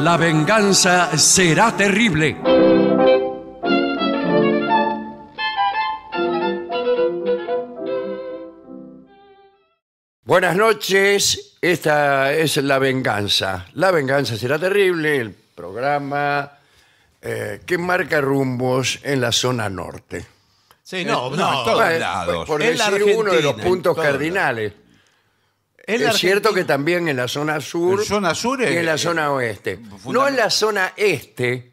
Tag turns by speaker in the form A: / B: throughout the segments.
A: La venganza será terrible. Buenas noches, esta es La Venganza. La Venganza será terrible, el programa eh, que marca rumbos en la zona norte.
B: Sí, no, eh, no, todos lados. Por, decir uno de los puntos cardinales. Es cierto
A: que también en la zona sur, En zona sur y en eh, la eh, zona oeste. No en la zona este,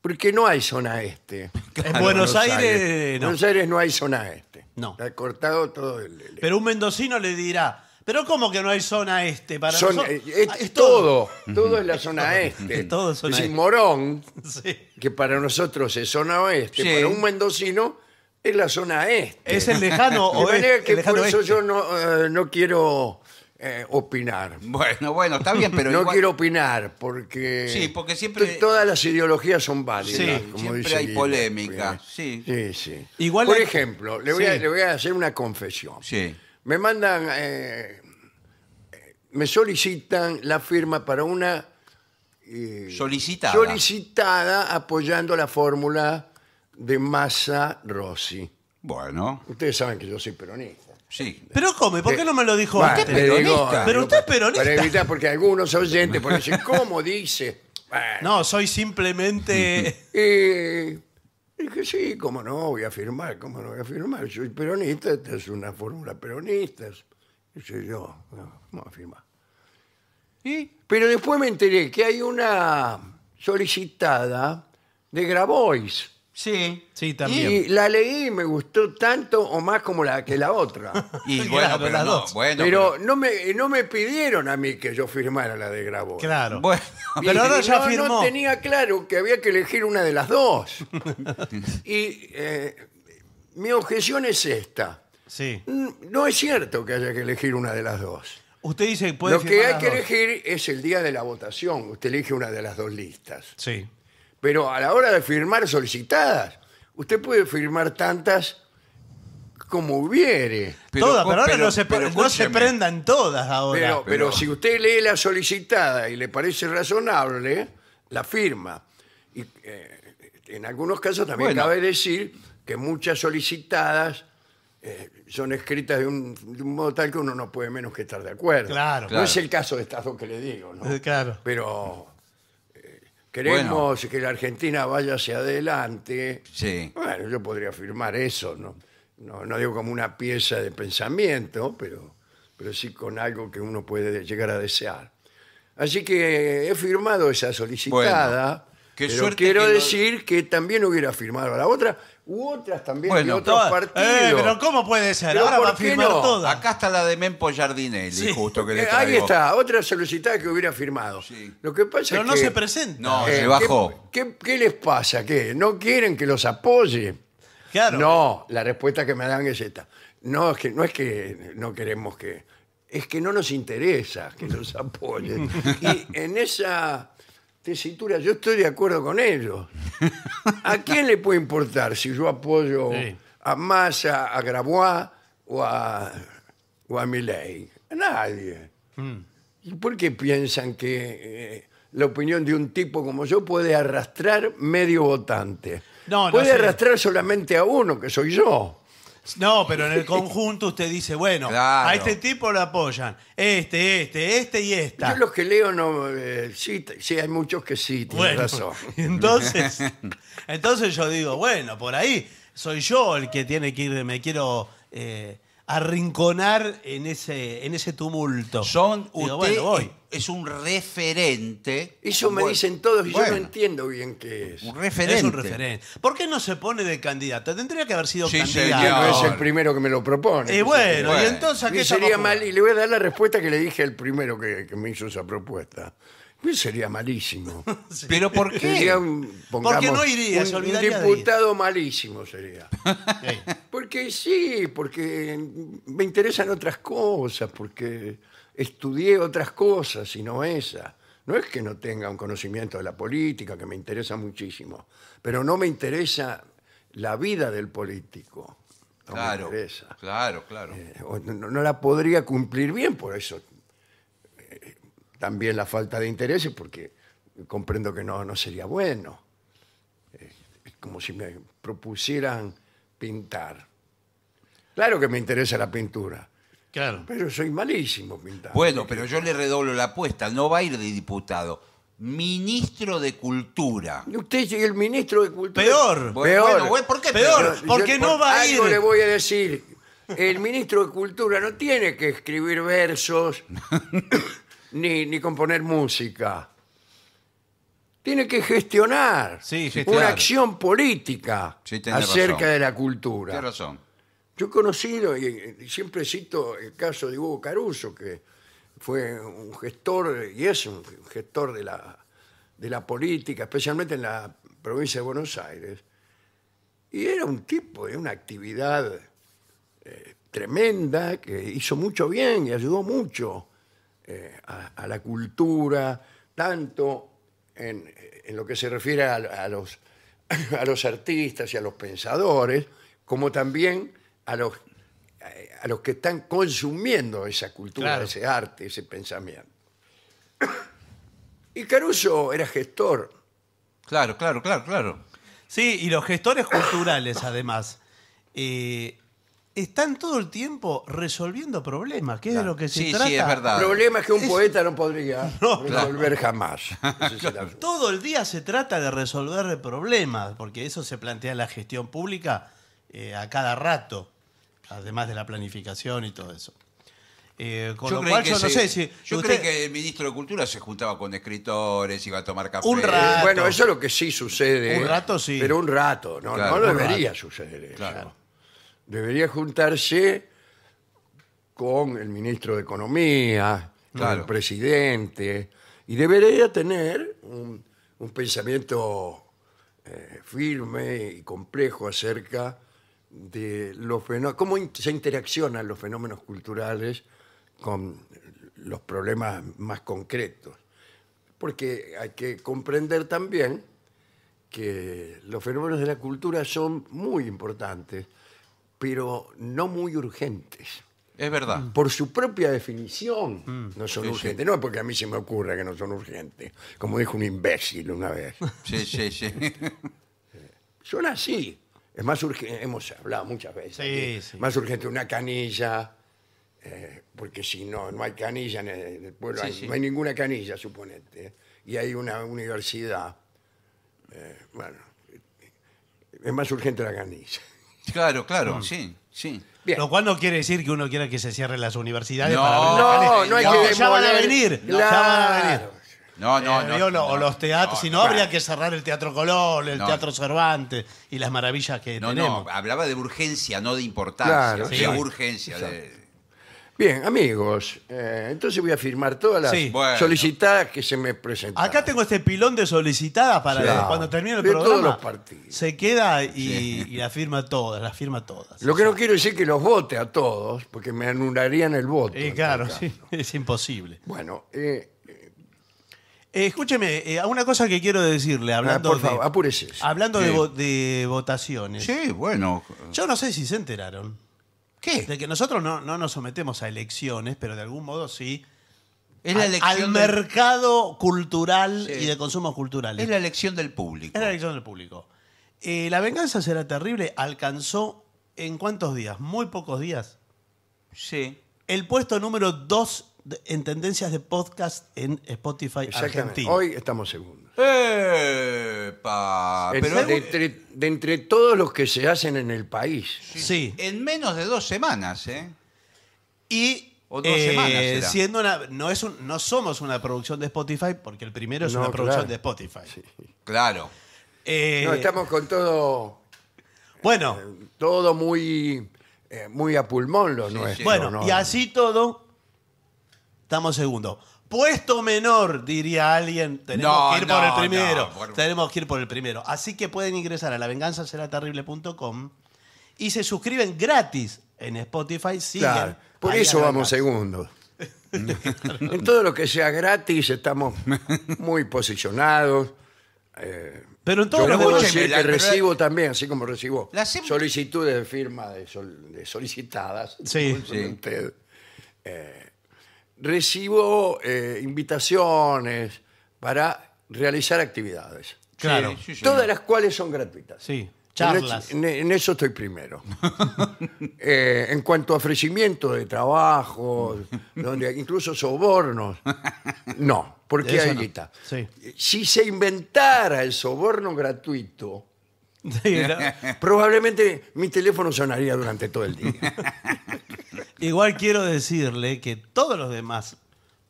A: porque no hay zona este. En Buenos Aires, no. hay zona este. No.
B: Ha cortado todo el... Pero un mendocino le dirá, pero ¿cómo que no hay zona este para nosotros? Eh, ah, es, todo, todo es la zona este. Es todo este. Morón,
A: que para nosotros es zona oeste, Pero un mendocino es la zona este. Es el lejano o por eso yo no quiero eh, opinar. Bueno, bueno, está bien, pero. no quiero opinar porque. Sí, porque siempre. Todas las ideologías son válidas. Sí, como siempre hay polémica. ¿eh? Sí.
C: sí. sí,
A: Igual Por ejemplo, le voy, a, hacer una confesión. Sí. Me mandan. Eh, me solicitan la firma para una.
C: solicitada.
A: Solicitada apoyando la fórmula de Massa Rossi. Bueno. Ustedes saben que yo soy peronista. Sí. Pero
B: come, ¿por qué eh, no me lo dijo Bueno, Peronista. Pero usted es Para peronista. evitar,
A: porque algunos oyentes por decir, ¿cómo dice? No, soy simplemente. Dije, sí, cómo no voy a firmar, cómo no voy a firmar. Soy peronista, esta es una fórmula peronista. Dice yo, no, voy firmar. Pero después me enteré que hay una solicitada de Grabois Sí. Sí, también. Y la leí y me gustó tanto o más como la que la otra. Y bueno, pero las no, pero, no me no me pidieron a mí que yo firmara la de Grabó. Claro. Bueno, pero ahora ya no, no tenía claro que había que elegir una de las dos. y eh, mi objeción es esta. Sí. Mm, no es cierto que haya que elegir una de las dos.
B: Usted dice que puede Lo que hay que
A: elegir es el día de la votación. Usted elige una de las dos listas. Sí. Pero a la hora de firmar solicitadas, usted puede firmar tantas como hubiere. todas, pero ahora no, se, no prendan
B: todas ahora. Pero, si usted lee
A: la solicitada y le parece razonable, la firma. Y, eh, en algunos casos también cabe decir que muchas solicitadas eh, son escritas de un, modo tal que uno no puede menos que estar de acuerdo. Claro, No es el caso de estas dos que le digo, ¿no? Eh, claro. Pero Queremos que la Argentina vaya hacia adelante. Sí. Bueno, yo podría firmar eso, ¿no? No, digo como una pieza de pensamiento, pero, pero sí con algo que uno puede llegar a desear. Así que he firmado esa solicitada. qué pero quiero decir que también hubiera firmado la otra u otras también de otros eh, partidos. pero ¿cómo
B: puede
C: ser? Ahora va a Acá está la de Mempo Jardinelli, justo que eh, le Ahí está, otra
A: solicitada que hubiera firmado. Lo que Pero no se presenta. No, eh, se bajó. ¿qué, qué, les pasa? ¿Qué? ¿No quieren que los apoye? Claro. No, la respuesta que me dan es esta. No, es que no es que no queremos que. Es que no nos interesa que los apoyen. Y en esa tesitura, yo estoy de acuerdo con ellos. ¿A quién le puede importar si yo apoyo a Massa, a Grabois o a, o a nadie. Mm. ¿Y por qué piensan que eh, la opinión de un tipo como yo puede arrastrar medio votante? puede arrastrar solamente a uno, que soy yo.
B: No, pero en el conjunto usted dice, bueno, a este tipo lo apoyan. Este, este, este y esta.
A: Yo los que leo no. Eh, sí, hay muchos que sí, tienen razón. entonces,
B: entonces yo digo, bueno, por ahí soy yo el que tiene que ir, me quiero eh, arrinconar en ese, en ese tumulto. Son es un referente. Eso me dicen todos y yo no entiendo bien qué es. Un referente. ¿Por qué no se pone de candidato? Tendría que haber sido candidato.
C: es el primero que me lo
A: propone. Eh, y bueno, y entonces qué sería mal, y le voy a dar la respuesta que le dije al primero que me hizo esa propuesta. Pues sería malísimo. ¿Pero por qué? Porque no iría, diputado malísimo sería. Porque sí, porque me interesan otras cosas, porque estudié otras cosas y no esa. No es que no tenga un conocimiento de la política, que me interesa muchísimo, pero no me interesa la vida del político. Claro, claro, claro. Eh, no la podría cumplir bien, por eso también la falta de intereses, porque comprendo que no, no sería bueno. Es, como si me propusieran pintar. Claro que me interesa la pintura,
C: Claro. pero soy malísimo pintando. Bueno, pero yo le redoblo la apuesta. No va a ir de diputado. Ministro de Cultura.
A: Usted es el ministro de Cultura. Peor. Peor. ¿por qué Peor. porque no va a algo le voy a decir. El ministro de Cultura no tiene que escribir versos ni, componer música. Tiene que gestionar una acción política acerca de la cultura. Yo he conocido, y siempre cito el caso de Hugo Caruso, que fue un gestor, y es un gestor de la, de la política, especialmente en la provincia de Buenos Aires. Y era un tipo de una actividad eh, tremenda que hizo mucho bien y ayudó mucho eh, a, la cultura, tanto en, lo que se refiere a, los, a los artistas y a los pensadores, como también a los, a los que están consumiendo esa cultura, ese arte, ese pensamiento.
B: Y Caruso era gestor. Claro, claro, claro, claro. Sí, y los gestores culturales, además. Eh, están todo el tiempo resolviendo problemas, que es de lo que se Sí, sí, trata. es Problemas que un poeta no podría resolver jamás. Todo el día se trata de resolver problemas, porque eso se plantea en la gestión pública eh, a cada rato, además de la planificación y todo eso. Eh, yo creo
C: que el ministro de Cultura se juntaba con escritores, iba a tomar café. Eh, bueno, eso es lo que
B: sí sucede.
C: Un rato
A: sí. Pero un rato, no, no debería
C: suceder eso. Claro
A: debería juntarse con el ministro de Economía, con el presidente, y debería tener un, pensamiento eh, firme y complejo acerca de los cómo se interaccionan los fenómenos culturales con los problemas más concretos. Porque hay que comprender también que los fenómenos de la cultura son muy importantes pero no muy urgentes. Es verdad. Mm. Por su propia definición, mm. no son urgentes. No es porque a mí se me ocurra que no son urgentes, como dijo un imbécil una vez.
C: Sí, sí, sí.
A: Son así. Es más urgente, hemos hablado muchas veces. Sí, más urgente una canilla, eh, porque si no, no hay canilla en el, pueblo, no hay ninguna canilla, suponete. Y hay una universidad. Eh, bueno, es más urgente la canilla.
B: Claro, claro, mm. sí, sí. Lo cual no quiere decir que uno quiera que se cierren las universidades para No, no que ya van a venir, ya van a venir. No, no, eh, no, O los teatros, si no, habría que cerrar el Teatro Colón, el Teatro Cervantes y las maravillas que tenemos. No, no,
C: hablaba de urgencia, no de importancia. de urgencia. De,
A: Bien, amigos, eh, entonces voy a firmar todas las
B: solicitadas que se me presentan. Acá tengo este pilón de solicitadas para cuando termine el De todos los partidos. Se queda y, las la firma todas, la firma todas. Lo que no quiero decir que los vote a todos, porque me anularían el voto. Eh, claro, este es imposible. Bueno, eh, escúcheme, una cosa que quiero decirle, ah, hablando de, hablando de, de votaciones. Sí, bueno. Yo no sé si se enteraron. ¿Qué? De que nosotros no, no nos sometemos a elecciones, pero de algún modo sí es al, mercado cultural y de consumo cultural. Es la elección del público. Es la elección del público. Eh, la venganza será terrible. Alcanzó en cuántos días, muy pocos días, Sí. el puesto número 2 en tendencias de podcast en Spotify Argentina. Hoy estamos segundos.
C: de, entre, todos los que se hacen en el país. Sí. en menos de dos semanas,
B: ¿eh? Y dos semanas eh, siendo no, es no somos una producción de Spotify porque el primero es una producción de Spotify.
C: Claro. Eh, no,
A: estamos con todo, Bueno, todo muy, muy a pulmón
B: lo nuestro. bueno y así todo, Estamos segundo. Puesto menor, diría alguien. Tenemos que ir por el primero. Tenemos que ir por el primero. Así que pueden ingresar a lavenganzaseraterrible.com y se suscriben gratis en Spotify. por eso vamos
A: segundos. en
B: todo lo que sea gratis
A: estamos muy posicionados. Eh, pero en todo lo que recibo también, así como recibo solicitudes de firma de, solicitadas. Sí. sí recibo eh, invitaciones para realizar actividades. todas las cuales son gratuitas. Sí. Charlas. En, eso estoy primero. Eh, en cuanto a ofrecimiento de trabajo, donde incluso sobornos, no, porque Si se inventara el soborno gratuito, Probablemente mi teléfono sonaría durante todo el día.
B: Igual quiero decirle que todos los demás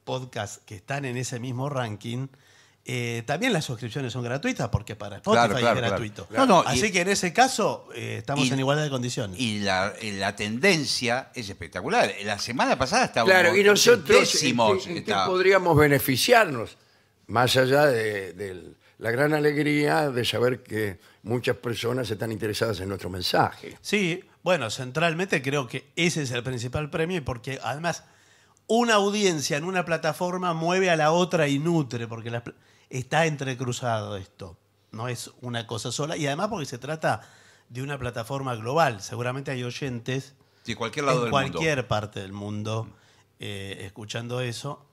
B: podcasts que están en ese mismo ranking, eh, también las suscripciones son gratuitas porque para Spotify es gratuito. Así que en ese caso
C: eh, estamos en igualdad de condiciones. Y eh, la, tendencia es espectacular. La semana pasada estábamos claro, y nosotros
B: podríamos
A: beneficiarnos más allá de la gran alegría de saber que muchas personas están interesadas en nuestro mensaje.
B: Sí, bueno, centralmente creo que ese es el principal premio porque además una audiencia en una plataforma mueve a la otra y nutre, porque está entrecruzado esto, no es una cosa sola y además porque se trata de una plataforma global, seguramente hay oyentes de cualquier lado en cualquier parte del mundo eh, escuchando eso.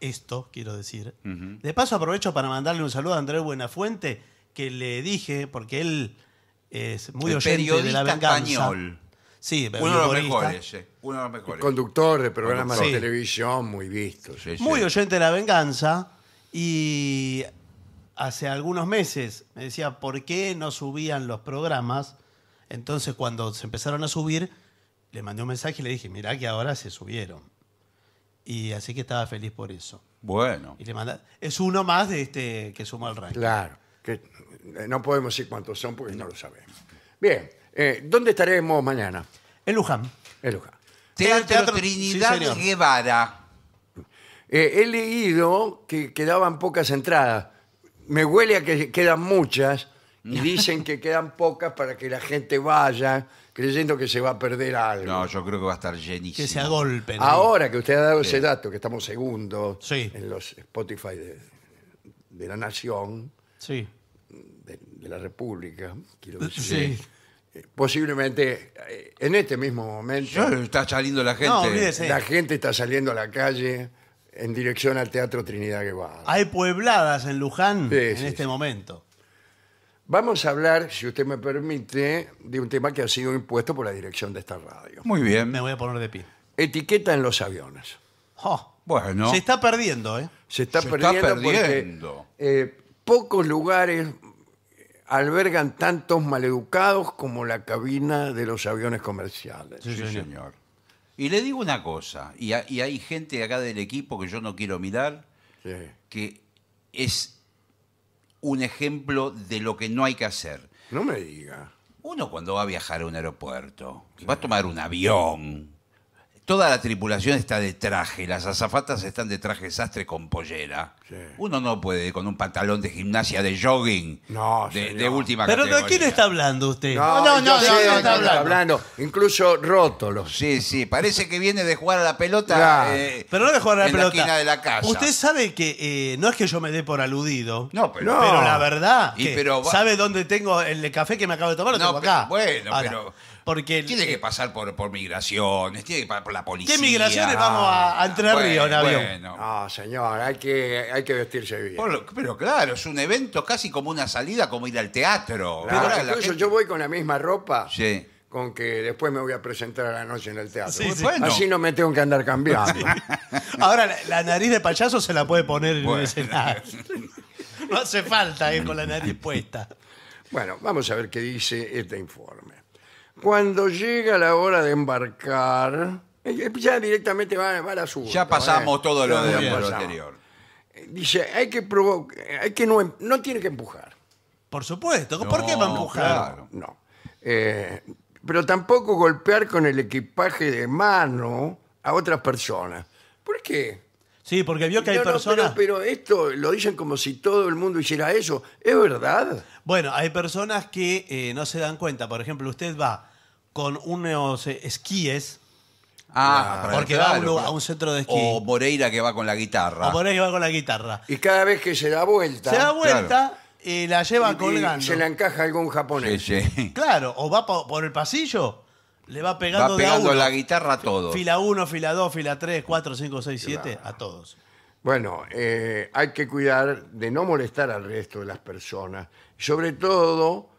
B: Esto quiero decir. De paso aprovecho para mandarle un saludo a Andrés Buenafuente, que le dije, porque él es muy oyente de la venganza. Español. Sí, uno de los mejores, uno de los mejores. Conductor
A: de programas de televisión muy visto. muy oyente
B: de la venganza y hace algunos meses me decía, ¿por qué no subían los programas? Entonces cuando se empezaron a subir, le mandé un mensaje y le dije, mirá que ahora se subieron. Y así que estaba feliz por eso. Bueno. es uno más de este que sumó al ranking. Claro. Eh, no podemos decir cuántos
A: son porque no lo sabemos. Bien, eh, ¿dónde estaremos mañana? En Luján. En Luján. Teatro, Trinidad Guevara. Eh, he leído que quedaban pocas entradas. Me huele a que quedan muchas y dicen que quedan pocas para que la gente vaya creyendo que se va a perder algo.
C: No, yo creo que va a estar llenísimo. Que se agolpen. Ahora
A: que usted ha dado ese dato, que estamos segundos en los Spotify de, de la Nación, sí de, la República, quiero decir. Eh, posiblemente eh, en este mismo momento
B: Está saliendo la gente. la
A: gente está saliendo a la calle en dirección al Teatro Trinidad Guevara.
B: Hay puebladas en Luján en este momento. Vamos a
A: hablar, si usted me permite, de un tema que ha sido impuesto por la dirección de esta radio.
B: Muy bien. Me voy
A: a poner de pie. Etiqueta en los aviones. Oh, bueno. Se está perdiendo, ¿eh? Se está, Se está perdiendo, eh, pocos lugares albergan tantos maleducados como la cabina de los aviones comerciales. Sí, señor.
C: Y le digo una cosa, y, hay gente acá del equipo que yo no quiero mirar, que es un ejemplo de lo que no hay que hacer. No me diga. Uno cuando va a viajar a un aeropuerto, va a tomar un avión, toda la tripulación está de traje, las azafatas están de traje sastre con pollera. Uno no puede con un pantalón de gimnasia de jogging No, de, última de última Pero ¿de quién
B: está hablando usted? no, no, no, de
C: está hablando. Incluso rótolo. Sí,
A: sí,
B: parece que viene de jugar a la pelota. Eh, pero no de jugar a la pelota. esquina de la casa. Usted sabe que eh, no es que yo me dé por aludido. No, pero. la verdad, ¿sabe dónde tengo el café que me acabo de tomar? Lo tengo acá. bueno, pero- Porque Tiene que eh, pasar por, por migraciones,
C: tiene que pasar por la policía. ¿Qué migraciones vamos a, a Entre ah, Ríos Bueno, No, señor, hay que, que vestirse bien. pero claro, es un evento casi como una salida, como ir al teatro.
A: yo voy con la misma ropa con que después me voy a presentar a la noche en el teatro. Así no me tengo que andar cambiando.
B: Ahora, la, nariz de payaso se la puede poner en el escenario. No hace falta ir con la nariz puesta. Bueno,
A: vamos a ver qué dice este informe. Cuando llega la hora de embarcar, eh, ya directamente va, a la Ya pasamos ¿eh? todo lo de anterior dice, hay que provocar, hay que no, em, no tiene que empujar. Por supuesto, ¿por qué va a empujar? claro. No. Eh, pero tampoco golpear con el equipaje de mano a otras personas. ¿Por qué? Sí, porque vio que hay personas... pero, esto lo dicen como si todo el mundo hiciera eso.
B: ¿Es verdad? Bueno, hay personas que eh, no se dan cuenta. Por ejemplo, usted va con unos eh, esquíes Ah, porque va a un, centro de esquí. O
C: Moreira que va con la guitarra. O por
B: que va con la guitarra.
C: Y cada vez que se da vuelta, Se da vuelta
B: y eh, la lleva colgando. y colgando. se la encaja algún
A: japonés.
B: Claro, o va por el pasillo, le va pegando, a pegando la guitarra a todos. Fila 1, fila 2, fila 3, 4, 5, 6, 7, a todos.
A: Bueno, eh, hay que cuidar de no molestar al resto de las personas, sobre todo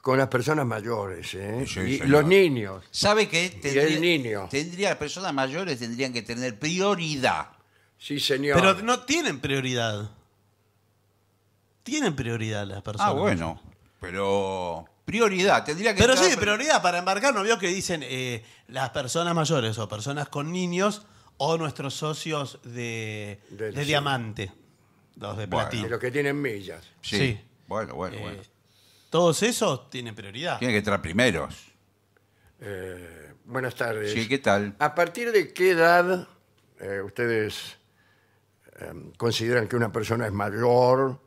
C: con las personas
A: mayores, ¿eh? los niños.
C: ¿Sabe que tendría, el niño. tendría personas mayores tendrían que tener prioridad? Sí, señor. Pero
B: no tienen prioridad. Tienen prioridad las personas. Ah, bueno. Pero prioridad, tendría que Pero sí, prioridad para embarcar, ¿no vio que dicen eh, las personas mayores o personas con niños o nuestros socios de, diamante, los de los que tienen millas.
C: Sí. Bueno, bueno, bueno. Eh,
B: todos esos tienen prioridad. Tiene que entrar primeros. Eh, buenas tardes. Sí, ¿qué tal?
A: ¿A partir de qué edad eh, ustedes em, consideran que una persona es mayor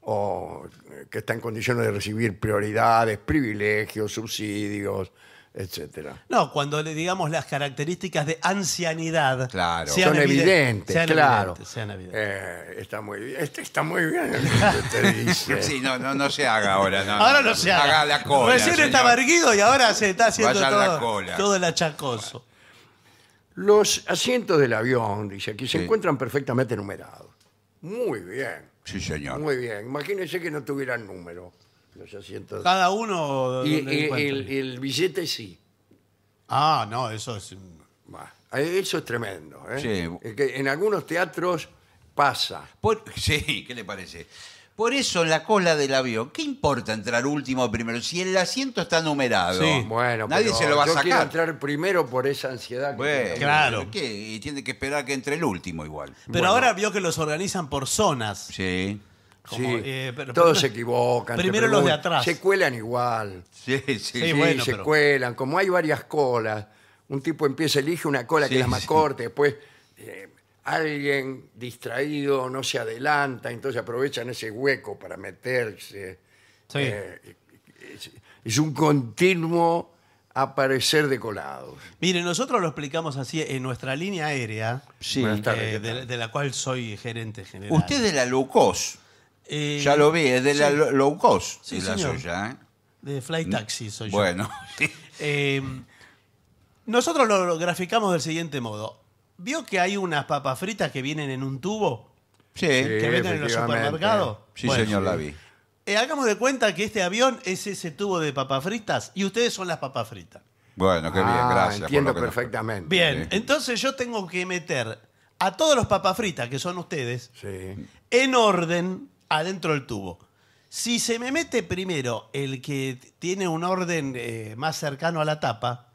A: o eh, que está en condiciones de recibir prioridades, privilegios, subsidios,
B: no, cuando le digamos las características de ancianidad Claro. sean Son evidentes, claro. evidentes, sean evidentes. Eh, está muy bien, este está muy bien
C: Sí, no, no, no se haga ahora. Ahora no se haga. la cola. Recién señor. estaba erguido
B: y ahora se está haciendo todo, todo el achacoso.
A: Los asientos del avión, dice aquí, se encuentran perfectamente numerados. Muy bien, Sí, señor. muy bien. Imagínese que no tuvieran número. Cada
B: uno. el,
A: billete sí.
B: Ah, no, eso es.
C: Eh, eso es tremendo. ¿eh? en algunos teatros pasa. sí, ¿qué le parece? Por eso en la cola del avión, ¿qué importa entrar último o primero? Si el asiento está numerado, Bueno, nadie se lo va a
A: entrar primero por esa ansiedad.
C: Bueno, Claro. ¿qué? Y tiene que esperar que entre el último igual. Pero ahora
B: vio que los organizan por zonas. Sí. Eh, todos se equivocan. Primero los de atrás. Se cuelan
A: igual.
B: Sí, sí, sí se
A: cuelan. Como hay varias colas, un tipo empieza, elige una cola que es la más corta, después eh, alguien distraído no se adelanta, entonces aprovechan ese hueco para meterse. Eh, es un continuo aparecer de colados.
B: Mire, nosotros lo explicamos así en nuestra línea aérea, sí. de, la cual soy gerente general. Usted
C: de la Lucos.
B: Eh, ya lo vi, es de la low
C: cost sí, la ¿eh?
B: De Fly Taxi soy yo. Bueno. Eh, nosotros lo, graficamos del siguiente modo. ¿Vio que hay unas papas fritas que vienen en un tubo? Sí. Que venden en los supermercados. Sí, señor, la vi. hagamos de cuenta que este avión es ese tubo de papas fritas y ustedes son las papas fritas. Bueno, qué bien, ah, gracias. Entiendo perfectamente. Bien, entonces yo tengo que meter a todos los papas fritas, que son ustedes, en orden adentro del tubo. Si se me mete primero el que tiene un orden eh, más cercano a la tapa,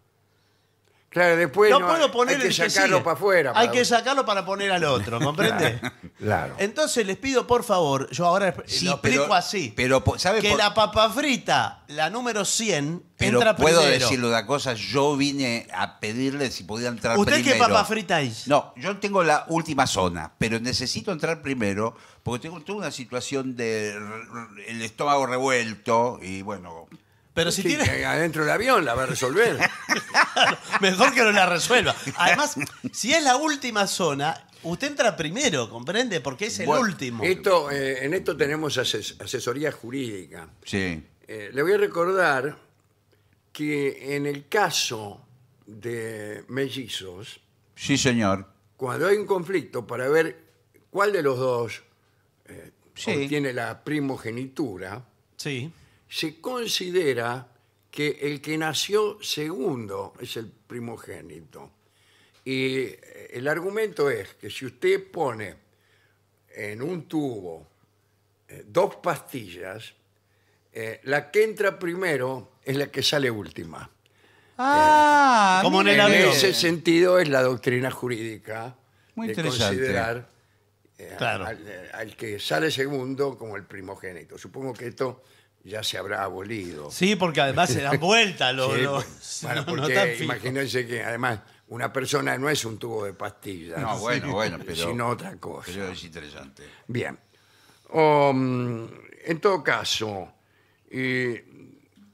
B: Claro, después no, puedo poner hay que sacarlo para afuera. Hay que sacarlo para poner al otro, ¿comprende? Claro. Entonces les pido, por favor, yo ahora explico así. pero que la papa frita, la número 100, Pero puedo decirle
C: una cosa, yo vine a pedirle si podía entrar ¿Usted qué papa frita es? No, yo tengo la última zona, pero necesito entrar primero porque tengo toda una situación de el estómago revuelto y bueno,
B: pero si tiene. que Adentro del avión la va a resolver. mejor que no la resuelva. Además, si es la última zona, usted entra primero, ¿comprende? Porque es el último. Esto, eh, en esto tenemos asesoría jurídica. Sí. Eh, le voy a
A: recordar que en el caso de mellizos,
C: Sí, señor.
A: cuando hay un conflicto para ver cuál de los dos eh, tiene la primogenitura, Sí se considera que el que nació segundo es el primogénito. Y eh, el argumento es que si usted pone en un tubo eh, dos pastillas, eh, la que entra primero es la que sale última.
C: Ah, como en el ese
A: sentido es la doctrina jurídica
C: de considerar
A: al que sale segundo como el primogénito. Supongo que esto ya se habrá abolido. Sí, porque además se dan vuelta los. imagínense que además una persona no es un tubo de pastillas. No, bueno, bueno, pero. Sino otra cosa. Pero
C: es interesante.
A: Bien. Um, en todo caso, eh,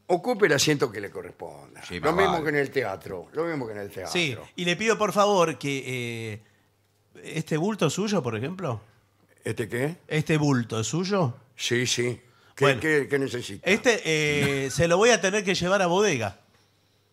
A: ocupe el asiento que le corresponda. lo mismo que en el teatro. Lo mismo que en el teatro. Sí, y
B: le pido por favor que. Eh, ¿Este bulto suyo, por ejemplo? ¿Este qué? ¿Este bulto es suyo? Sí, sí. ¿Qué necesita. Este eh, se lo voy a tener que llevar a bodega.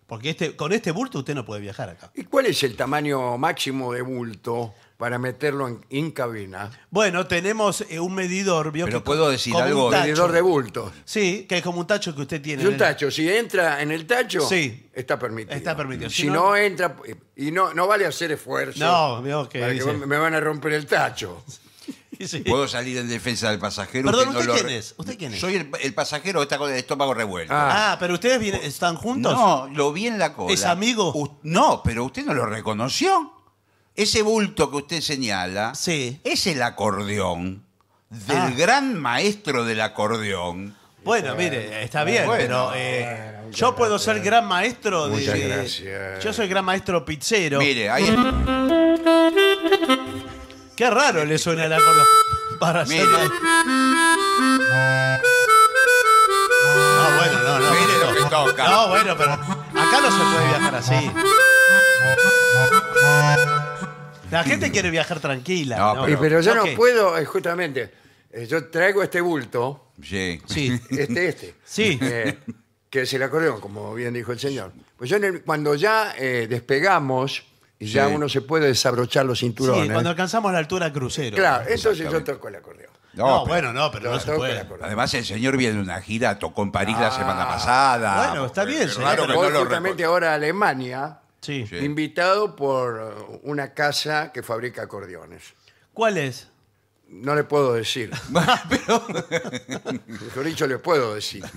B: Porque este, con este bulto usted no puede viajar acá. ¿Y cuál es el tamaño máximo de bulto para meterlo en, cabina? Bueno, tenemos eh, un medidor. puedo decir algo. Un medidor de bulto. Sí, que es como un tacho que usted tiene. Y un tacho. Si entra en el tacho, sí. está permitido. Está permitido. Si, no, entra. Eh, y
C: no, no vale hacer esfuerzo.
B: No, me
C: van a romper el tacho. Puedo salir en defensa del pasajero. Perdón, ¿usted, quién es? Soy el, pasajero pasajero, está con el estómago revuelto.
B: Ah, ah pero ¿ustedes están juntos? No, lo vi en la cola. ¿Es amigo? no, pero usted no lo
C: reconoció. Ese bulto que usted señala sí. es el acordeón
B: del ah. gran maestro del acordeón. Bueno, mire, está bien, pero eh, yo puedo ser gran maestro de. Yo soy gran maestro pizzero. Mire, ahí. Qué raro le suena el acordeón. Para hacer. No, ah, bueno, no, no. Mire lo que toca. No, bueno, pero acá no se puede viajar así. La gente quiere viajar tranquila. pero, yo no
A: puedo, eh, justamente, eh, yo traigo este bulto, Sí. Sí, este, este, sí. Eh, que es el acordeón, como bien dijo el señor. Pues yo cuando ya despegamos y ya uno se puede desabrochar los cinturones. Sí, cuando alcanzamos la altura crucero. Claro, eso sí, yo toco el acordeón.
C: No, bueno, no, pero no, se Además, el señor viene de una gira, tocó en París la semana ah.
B: pasada. Bueno, está bien, señor, justamente
A: ahora a Alemania, Sí. invitado por una casa que fabrica acordeones. ¿Cuál es? No le puedo decir. Mejor dicho, le puedo decir.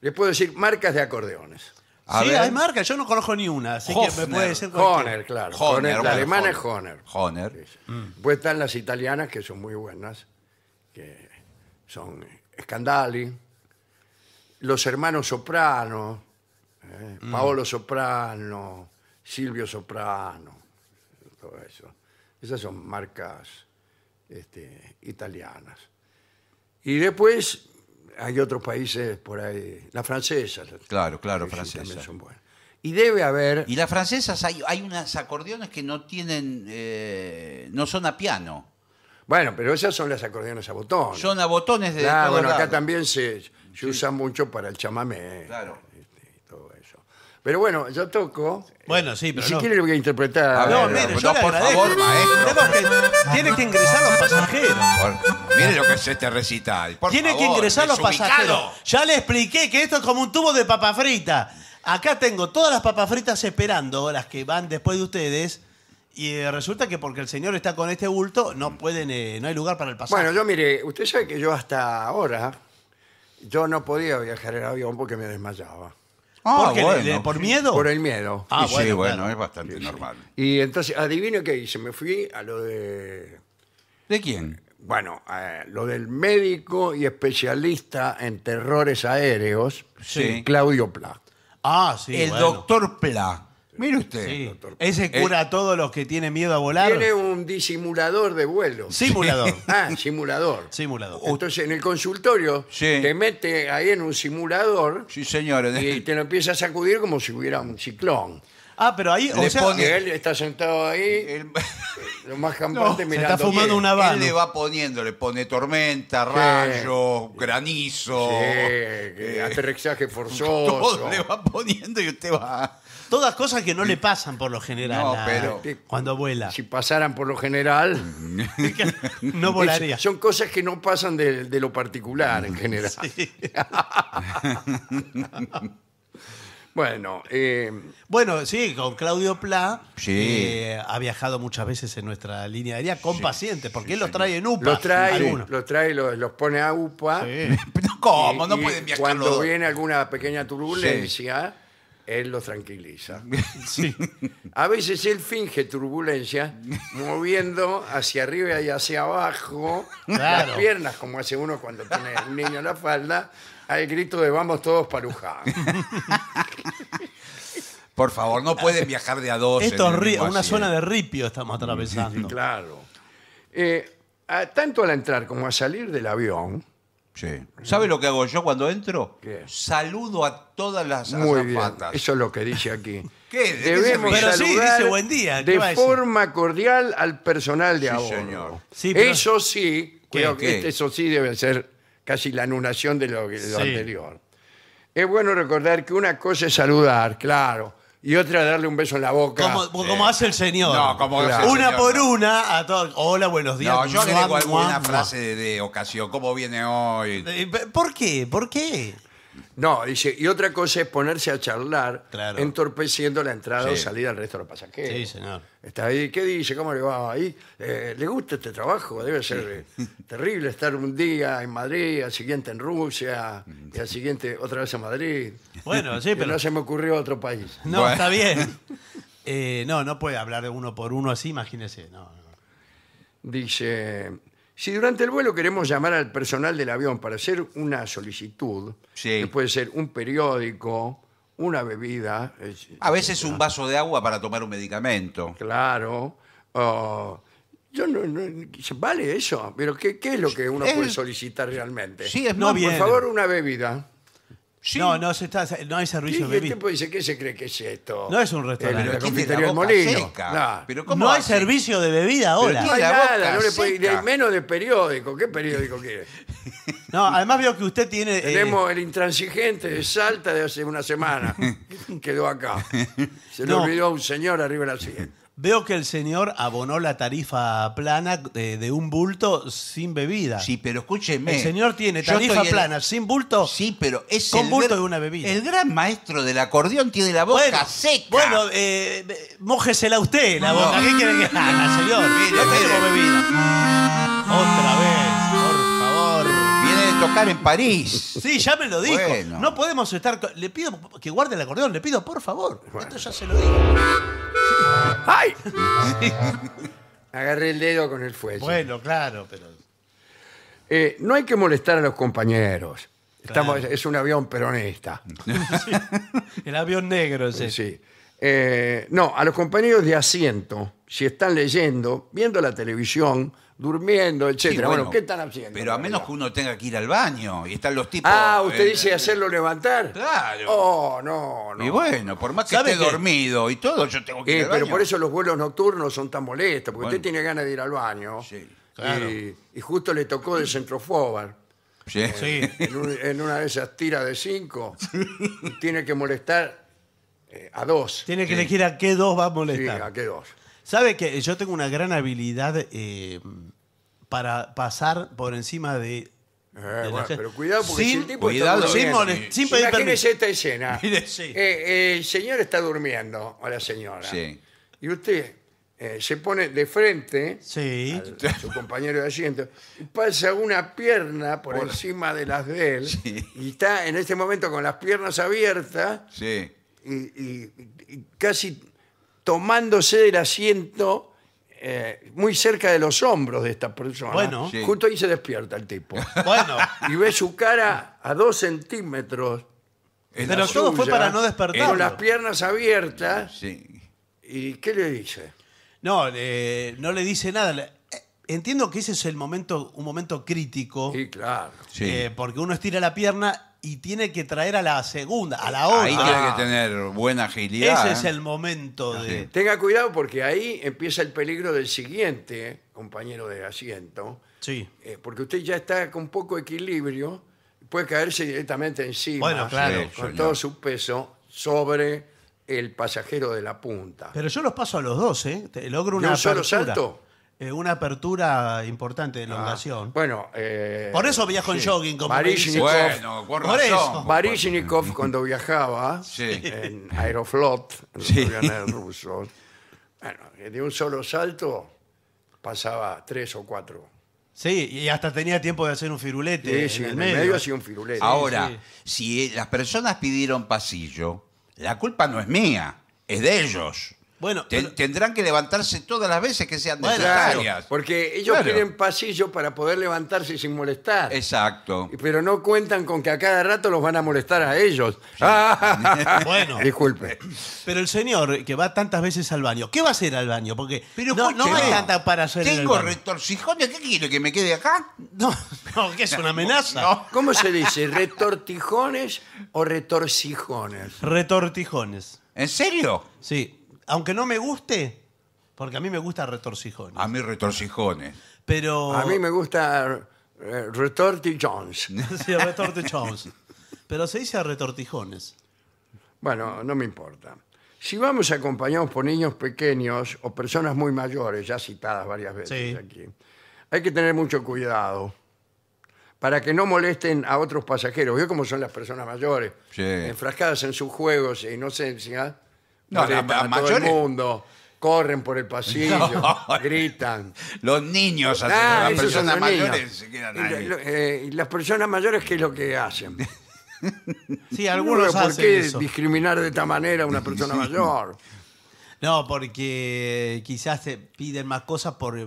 A: Les puedo decir marcas de acordeones sí, hay marcas, yo no conozco ni una, así que me puede decir Honer, claro. Honer, la alemana es Honer. Honer. Después están las italianas, que son muy buenas, que son Scandali, los hermanos Soprano, eh, mm. Paolo Soprano, Silvio Soprano, todo eso. Esas son marcas este, italianas. Y después hay otros países por ahí,
C: las francesas. Claro, claro, francesas. Son buenas. Y debe haber... Y las francesas, hay, unas acordeones que no tienen, eh, no son a piano. Bueno, pero esas son las acordeones a botón. Son a botones de... Ah, bueno, acá también se, usa mucho para
A: el chamamé. Claro. Pero bueno, yo toco. Bueno, sí, pero. si quiere, voy a interpretar. no, mire, yo por favor, maestro. tiene que ingresar los
C: pasajeros. mire lo que es este recital. tiene que ingresar los pasajeros.
B: Ya le expliqué que esto es como un tubo de papa frita. Acá tengo todas las papas fritas esperando, las que van después de ustedes. Y eh, resulta que porque el señor está con este bulto, no pueden, eh, no hay lugar para el pasajero. Bueno,
A: yo mire, usted sabe que yo hasta ahora, yo no podía viajar en avión porque me desmayaba. Ah, ¿Por miedo? Por el miedo. Ah, sí, bueno,
C: es bastante normal.
A: Y entonces, adivino qué hice. Me fui a lo de. ¿De quién? Bueno, lo del médico y especialista en terrores aéreos,
B: Sí. Claudio Pla.
A: Ah, sí. El doctor
B: Pla.
C: Mire usted,
B: Ese eh, cura a todos los que tienen miedo a volar. Tiene
A: un disimulador de vuelo. Simulador. Ah, simulador. Simulador. Entonces, en el consultorio, te mete ahí en un simulador Sí, y te lo empieza a sacudir como si hubiera un ciclón.
B: Ah, pero ahí, o
A: sea, él
C: está sentado ahí, lo más campante está fumando una él le va poniendo, le pone tormenta, rayo, granizo. Eh, sí, aterrizaje forzoso. Todo le va
B: poniendo y usted va Todas cosas que no le mm. pasan por lo general. No, Cuando vuela. Si pasaran por lo general, No volaría.
A: son cosas que no pasan de, lo particular en general.
B: bueno, eh, Bueno, sí, con Claudio Pla Sí. Eh, ha viajado muchas veces en nuestra línea de aérea con pacientes, porque él los trae en UPA. los trae, los,
A: trae los, los pone a UPA. Sí. ¿Cómo? No pueden viajar Cuando viene alguna pequeña turbulencia, él lo tranquiliza. A veces él finge turbulencia, moviendo hacia arriba y hacia abajo las piernas, como hace uno cuando tiene un niño en la falda, al grito de vamos todos para
C: Por favor, no pueden viajar de a dos.
A: Esto es una zona de ripio estamos atravesando. Claro. Eh,
C: tanto al entrar como al salir del avión, ¿Sabe lo que hago yo cuando entro? Saludo a todas las Muy
A: eso es lo que dice aquí.
C: Debemos saludar buen día, de
A: forma cordial al personal de ahora. Sí, Eso sí, creo que este, eso sí debe ser casi la anulación de lo, anterior. Es bueno recordar que una cosa es saludar, claro, y otra darle un beso en la boca.
B: Como, hace el señor. No, como Una por una a todos. Hola, buenos días. No, yo digo alguna frase
C: de, ocasión. ¿Cómo viene hoy? Eh, ¿Por qué? ¿Por qué?
A: No, dice, y otra cosa es ponerse a charlar, entorpeciendo la entrada o salida al resto de los pasajeros. Sí, señor. Está ahí, ¿qué dice? ¿Cómo le va ahí? Eh, ¿Le gusta este trabajo? Debe ser eh, terrible estar un día en Madrid, al siguiente en Rusia, mm, y al siguiente otra vez
B: en Madrid. Bueno, sí, Pero no
A: se me ocurrió otro país. No, está bien.
B: Eh, no, no puede hablar de uno por uno así, imagínese. no. Dice,
A: si durante el vuelo queremos llamar al personal del avión para hacer una solicitud, que puede ser
C: un periódico, una
A: bebida,
C: A veces un vaso de agua para tomar un medicamento. claro, oh, yo no, vale eso,
A: pero ¿qué, es lo que uno puede solicitar realmente? Sí, es por favor, una bebida.
B: No, no, se está, no hay servicio de bebida. tipo dice, ¿qué se cree que es esto? No es un eh, restaurante. la confitería del No hay servicio de bebida ahora. No la nada,
A: menos de periódico. ¿Qué periódico quiere? No, además veo que usted tiene. Eh, Tenemos el intransigente de Salta de hace una semana. Quedó acá. Se lo olvidó un señor arriba de
B: la silla. Veo que el señor abonó la tarifa plana eh, de, un bulto sin bebida. Sí, pero escúcheme. El señor tiene tarifa plana sin
C: bulto. Sí, pero
B: es Con bulto de una bebida. El
C: gran maestro del acordeón tiene la boca seca. Bueno,
B: eh, eh,
C: mójesela usted, la boca. ¿Qué quiere que haga, señor?
B: no bebida. estar en París. Sí, ya me lo dijo. No podemos estar. Le pido que guarde el acordeón, le pido por favor. Esto ya se lo ¡Ay! Agarré el dedo con el fuelle. Bueno, claro, pero.
A: Eh, no hay que molestar a los compañeros. Estamos, Es un avión peronista. El avión negro Sí. Eh, no, a los compañeros de asiento, si están leyendo, viendo la televisión durmiendo, etcétera. bueno, ¿qué
C: están haciendo? Pero a menos que uno tenga que ir al baño y están los tipos. Ah, usted eh, dice hacerlo levantar.
A: Claro. Oh, no,
C: no. Y bueno, por más que esté dormido y todo, yo tengo que ir eh, Pero por
A: eso los vuelos nocturnos son tan molestos, porque usted tiene ganas de ir al baño. Sí. Claro. Y, justo le tocó de centrofóbar.
B: Sí. Eh,
A: en, una de esas tiras de cinco,
B: tiene que molestar a dos. Tiene que elegir a qué dos va a molestar. Sí, a qué dos. Sabe que yo tengo una gran habilidad eh, para pasar por encima de. Eh, pero cuidado porque si el tipo está
A: esta escena. Eh, el señor está durmiendo, o la señora. Sí. Y usted se pone de frente a su compañero de asiento y pasa una pierna por, encima de las de él y está en este momento con las piernas abiertas y casi tomándose el asiento eh, muy cerca de los hombros de esta persona. Bueno. Justo ahí se despierta el tipo. Bueno, Y ve su cara a dos centímetros.
B: pero todo fue para no con las
A: piernas abiertas. Sí. ¿Y qué
B: le dice? No, no le dice nada. Eh, entiendo que ese es el momento, un momento crítico, Sí, claro. Eh, porque uno estira la pierna y tiene que traer a la segunda, a la otra. Ahí tiene que
C: tener buena agilidad. Ese es ¿eh? el momento ah, de.
B: Tenga
A: cuidado porque ahí empieza el peligro del siguiente compañero de asiento. Sí. Eh, porque usted ya está con poco equilibrio, puede caerse directamente encima. Bueno, claro. con todo su peso sobre el pasajero de la punta. Pero yo
B: los paso a los dos, ¿eh? logro una. un solo salto? Eh, una apertura importante de la nación. Ah,
A: bueno, eh, Por eso viajo en jogging, como Bueno, por eso. cuando viajaba en Aeroflot, en rusos, bueno, de un solo salto pasaba tres o cuatro.
B: Sí, y hasta tenía tiempo de hacer un firulete Sí, en, medio. hacía un firulete. Ahora,
C: si las personas pidieron pasillo, la culpa no es mía, es de ellos. Bueno, tendrán que levantarse todas las veces que sean necesarias.
A: porque ellos tienen quieren
C: pasillo para
A: poder levantarse sin molestar. Exacto. Pero no cuentan con que a cada rato los van a molestar a
B: ellos. Ah, bueno. Disculpe. Pero el señor que va tantas veces al baño, ¿qué va a hacer al baño? Porque no, hay para hacer. Tengo
C: retorcijones. ¿Qué quiere? ¿Que me quede
A: acá? No, no, que es una amenaza. ¿Cómo se dice? ¿Retortijones o retorcijones?
B: Retortijones. ¿En serio? Sí aunque no me guste, porque a mí me gusta retorcijones. A mí retorcijones. Pero. A mí me gusta eh, retortijones. Jones. sí, Retorti Pero se dice
A: retortijones. Bueno, no me importa. Si vamos acompañados por niños pequeños o personas muy mayores, ya citadas varias veces aquí, hay que tener mucho cuidado para que no molesten a otros pasajeros. Veo cómo son las personas mayores, enfrascadas en sus juegos e inocencia, ¿ah?
C: No, a todo el
A: mundo. Corren por el pasillo,
C: gritan. Los niños ah, las personas mayores se quedan
A: eh, y las personas mayores, ¿qué es lo que hacen? Sí, algunos ¿Por qué discriminar de esta manera a una persona mayor?
B: No, porque quizás te piden más cosas por,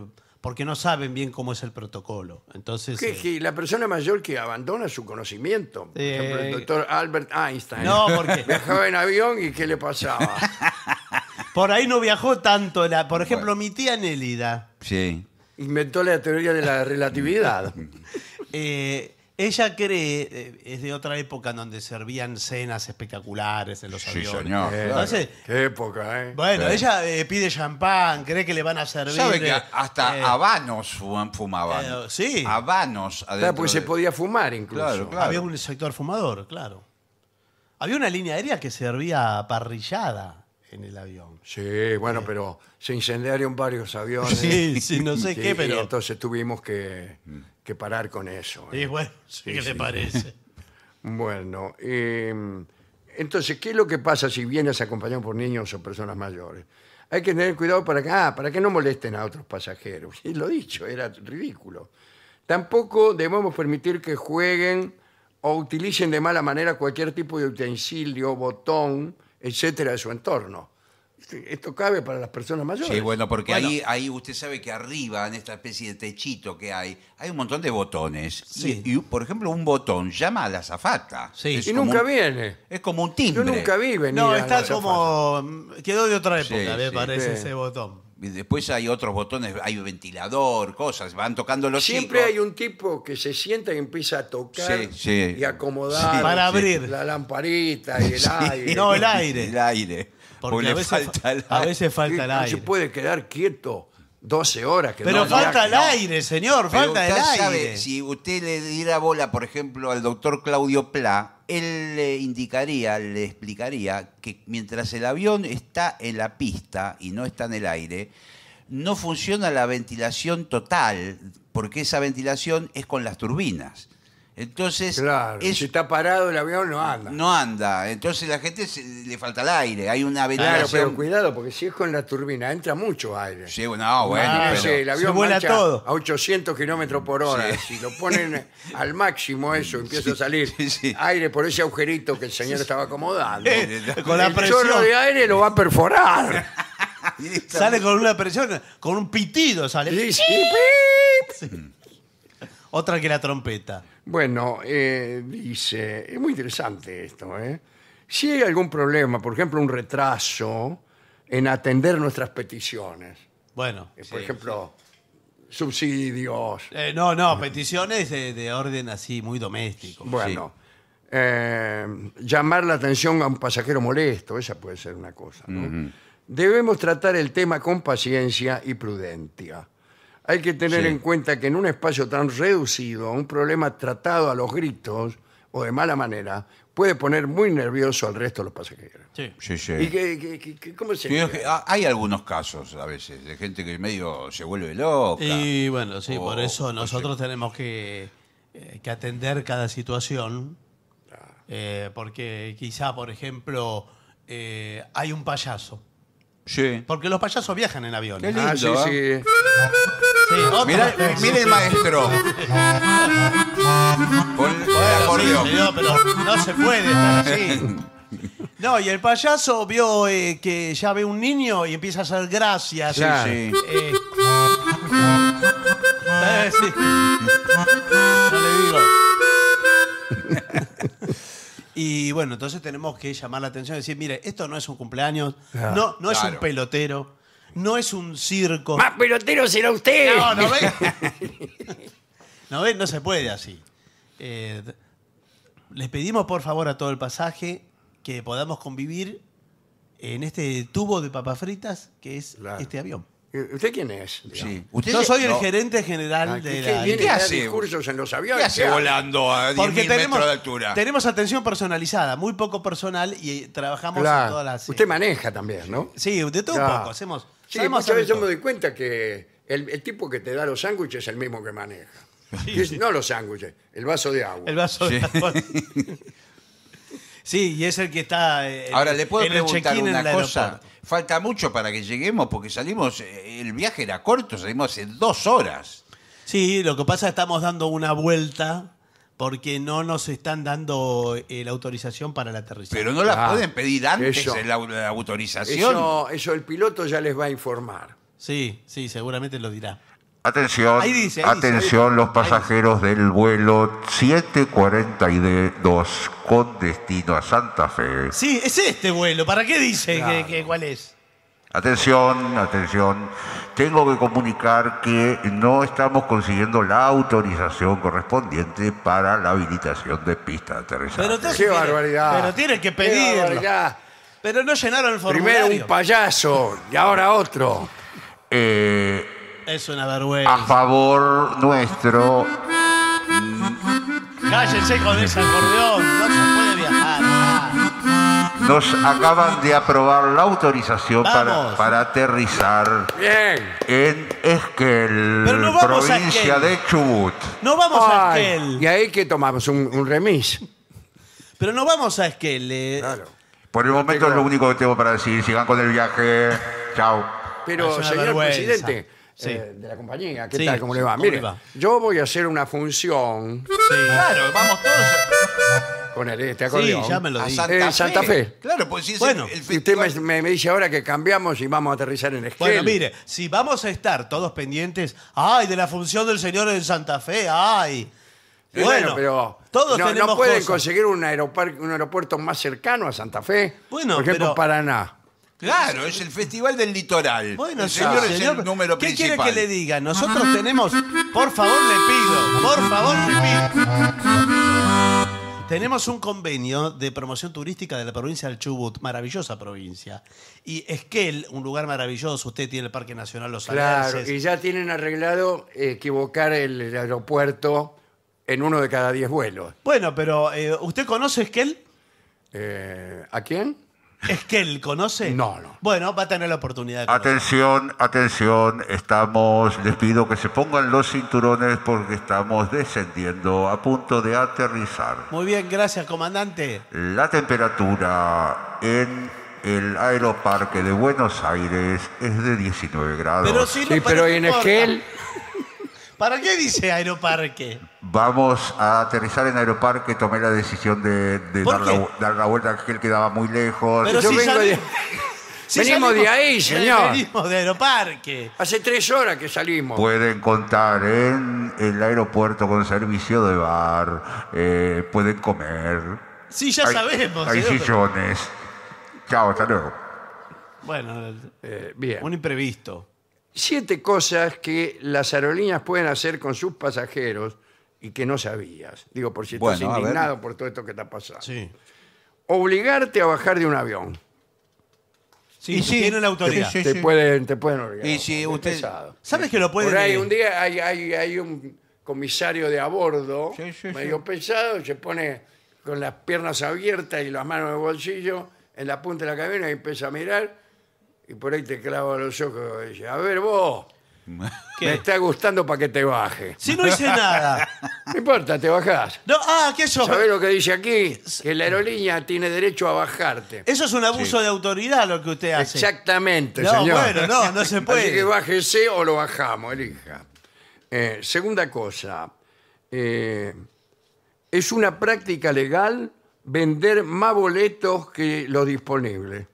B: porque no saben bien cómo es el protocolo. Entonces,
A: eh, la persona mayor que abandona su conocimiento. el doctor Albert Einstein. no, porque Viajaba en avión y ¿qué le pasaba?
B: por ahí no viajó tanto. la- por ejemplo, mi tía Nélida. Sí. Inventó la teoría de la relatividad. eh, ella cree, eh, es de otra época donde servían cenas espectaculares en los Sí, señor.
C: Qué época,
B: ¿eh? bueno, ella eh, pide champán, cree que le van a servir. ¿Sabe que eh,
C: hasta habanos fumaban? sí. Habanos.
B: Claro, porque se podía fumar incluso. Había un sector fumador, claro. Había una línea aérea que servía parrillada
A: en el avión. Sí, bueno, pero se incendiaron varios aviones. Sí, sí, no sé qué, y pero. entonces tuvimos que mm que parar con eso. y ¿eh? bueno, sí, ¿qué te parece? Bueno, em, entonces, ¿qué es lo que pasa si vienes acompañado por niños o personas mayores? Hay que tener cuidado para que, ah, para que no molesten a otros pasajeros. Y lo dicho, era ridículo. Tampoco debemos permitir que jueguen o utilicen de mala manera cualquier tipo de utensilio, botón, etcétera, de su entorno.
C: Este, esto cabe para las personas mayores.
A: Sí, bueno, porque ahí,
C: ahí usted sabe que arriba, en esta especie de techito que hay, hay un montón de botones. Y, por ejemplo, un botón llama a la zafata. Sí. Y nunca
B: viene. Es como un timbre. Yo nunca vi No, está como.
C: Quedó de otra época, me parece ese botón. Y Después hay otros botones, hay ventilador, cosas, van tocando los Siempre hay
A: un tipo que se sienta y empieza a tocar y acomodar Para abrir. la
B: lamparita
A: y el aire. No, el aire. El
B: aire. Porque a veces falta el aire. A veces falta aire.
A: puede quedar quieto 12 horas. Que Pero falta el
C: aire,
B: señor, falta
C: el si usted le diera bola, por ejemplo, al doctor Claudio Pla, él le indicaría, le explicaría que mientras el avión está en la pista y no está en el aire, no funciona la ventilación total, porque esa ventilación es con las turbinas. Entonces. Claro, si está parado el avión, no anda. No anda. Entonces la gente le falta el aire. Hay una ventilación. Claro, pero
A: cuidado, porque si es con la turbina, entra mucho aire.
C: Sí, no, bueno. Ah, ah, el avión a 800 kilómetros por hora.
A: Si lo ponen al máximo, eso empieza a salir aire por ese agujerito que el señor estaba acomodando. Eh, con la presión. El de
B: aire lo va a perforar. sale con una presión, con un pitido sale. Otra que la trompeta. Bueno, eh, dice, es muy interesante esto,
A: ¿eh? Si hay algún problema, por ejemplo, un retraso en atender nuestras peticiones,
B: Bueno. Eh, por
A: ejemplo, subsidios,
B: eh, no, no, peticiones de, de orden así muy doméstico. bueno, llamar
A: la atención a un pasajero molesto, esa puede ser una cosa, Debemos tratar el tema con paciencia y prudencia hay que tener en cuenta que en un espacio tan reducido, un problema tratado a los gritos o de mala manera puede poner muy nervioso al resto de los pasajeros.
C: Sí, sí, ¿Y cómo se ah, hay algunos casos a veces de gente que medio se vuelve loca. Y bueno, sí, por eso nosotros
B: tenemos eh, que, atender cada situación. Eh, porque quizá, por ejemplo, eh, hay un payaso. Sí. Porque los payasos viajan en aviones. Ah, sí, sí. Mira, mire el maestro. No, se puede estar así. No, y el payaso vio eh, que ya ve un niño y empieza a hacer gracias. Sí, sí. Eh, eh, le digo. Y bueno, entonces tenemos que llamar la atención y decir, mire, esto no es un cumpleaños, no, no es un pelotero no es un circo. Más
A: pelotero será usted. No, no
B: ve. no ve, no se puede así. Eh, les pedimos por favor a todo el pasaje que podamos convivir en este tubo de papas fritas que es este avión. Eh, ¿Usted quién es? Sí. Yo soy el gerente general ah, de la... ¿Qué, en los aviones? ¿Qué hace volando a 10.000 de altura? tenemos atención personalizada, muy poco personal y trabajamos en todas las... Usted eh, maneja también, ¿no? Sí, de todo un poco. Hacemos
A: Sí, muchas veces yo me doy cuenta que el, tipo que te da los sándwiches es el mismo que maneja.
C: no los sándwiches,
B: el vaso de agua. El vaso de agua. Sí, y es el que está. Eh, Ahora, ¿le puedo preguntar una cosa?
C: Falta mucho para que lleguemos porque
B: salimos, eh, el viaje era corto, salimos hace dos horas. Sí, lo que pasa es que estamos dando una vuelta porque no nos están dando eh, la autorización para el aterrizaje. Pero no la ah, pueden pedir antes
A: la,
C: autorización.
A: Eso, el piloto ya les va a
B: informar. Sí, sí, seguramente lo dirá.
C: Atención, atención los pasajeros del vuelo 742 con destino a Santa Fe. Sí,
B: es este vuelo. ¿Para qué dice que, cuál es?
C: Atención, atención. Tengo que comunicar que no estamos consiguiendo la autorización correspondiente para la habilitación de pista de aterrizaje. ¡Qué tiene-
B: barbaridad! Pero tiene que pedir ya. Pero no llenaron el Primero un
C: payaso
B: y ahora otro. Eh, es una vergüenza. a favor nuestro, Cállense con ese acordeón. ¿no?
C: nos acaban de aprobar la autorización para, para, aterrizar en Esquel, provincia de Chubut.
A: No vamos a Esquel. ¿Y ahí que tomamos? ¿Un, remis? Pero no vamos a Esquel. Eh.
C: Por el momento es lo único que tengo para decir. Sigan con el viaje. Chao.
A: Pero, ah, señor presidente eh, de la compañía. ¿Qué tal? ¿Cómo le va? Mire, yo voy a hacer una función Sí, claro, vamos todos. con el, este acordeón. ya me lo ¿En Santa, eh, Fe. Claro,
B: pues si Bueno, el-
A: usted me, dice ahora que cambiamos y vamos a aterrizar en Esquel. Bueno, mire,
B: si vamos a estar todos pendientes, ay, de la función del señor en Santa Fe, ay. Eh, bueno, pero todos no, no pueden conseguir
A: un, un aeropuerto más cercano a Santa Fe. Bueno, Por ejemplo, Paraná.
B: Claro, es el Festival del Litoral. Bueno, señor, ¿Qué quiere que le diga? Nosotros tenemos, por favor le pido, por favor le pido. Tenemos un convenio de promoción turística de la provincia del Chubut, maravillosa provincia. Y Esquel, un lugar maravilloso, usted tiene el Parque Nacional Los Claro, y
A: ya tienen arreglado equivocar el, aeropuerto en uno de cada diez vuelos.
B: Bueno, pero eh, ¿usted conoce Esquel? Eh, ¿A quién? ¿Es que él conoce? No, no. Bueno, va a tener la oportunidad de
C: Atención, atención, estamos, les pido que se pongan los cinturones porque estamos descendiendo a punto de aterrizar.
B: Muy bien, gracias, comandante.
C: La temperatura en el aeroparque de Buenos Aires es de 19 grados. Pero si sí, pero en Esquel...
B: ¿Para qué dice Aeroparque?
C: Vamos a aterrizar en Aeroparque. Tomé la decisión de, dar, la, vuelta que aquel que muy lejos. de-
B: Venimos de ahí, señor. Venimos de
A: Aeroparque. Hace tres horas que salimos. Pueden
C: contar en el aeropuerto con servicio de bar. Eh, pueden comer.
B: Sí, ya sabemos. Hay ¿eh?
C: sillones. Chao, hasta luego.
B: Bueno, eh, bien. un imprevisto
A: siete cosas que las aerolíneas pueden hacer con sus pasajeros y que no sabías. Digo, por si estás indignado por todo esto que te ha pasado. Obligarte a bajar de un avión. Sí, sí. autoridad. te, Pueden, te
C: pueden obligar. Y si usted.
A: ¿Sabes que lo pueden.? Por ahí eh? un día hay, hay- un comisario de a bordo, medio pesado, se pone con las piernas abiertas y las manos en bolsillo, en la punta de la cabina y empieza a mirar y por ahí te clava los ojos y dice, a ver vos, me está gustando para que te baje. Si no hice nada. No importa, te bajás. No, ah, ¿qué eso? ¿Sabés lo que dice aquí? Que la aerolínea tiene derecho a bajarte.
B: Eso es un abuso de autoridad lo que usted hace. Exactamente, No, señor. bueno, no, no se puede. Así que
A: bájese o lo bajamos, elija. Eh, segunda cosa, eh, es una práctica legal vender más boletos que los disponibles.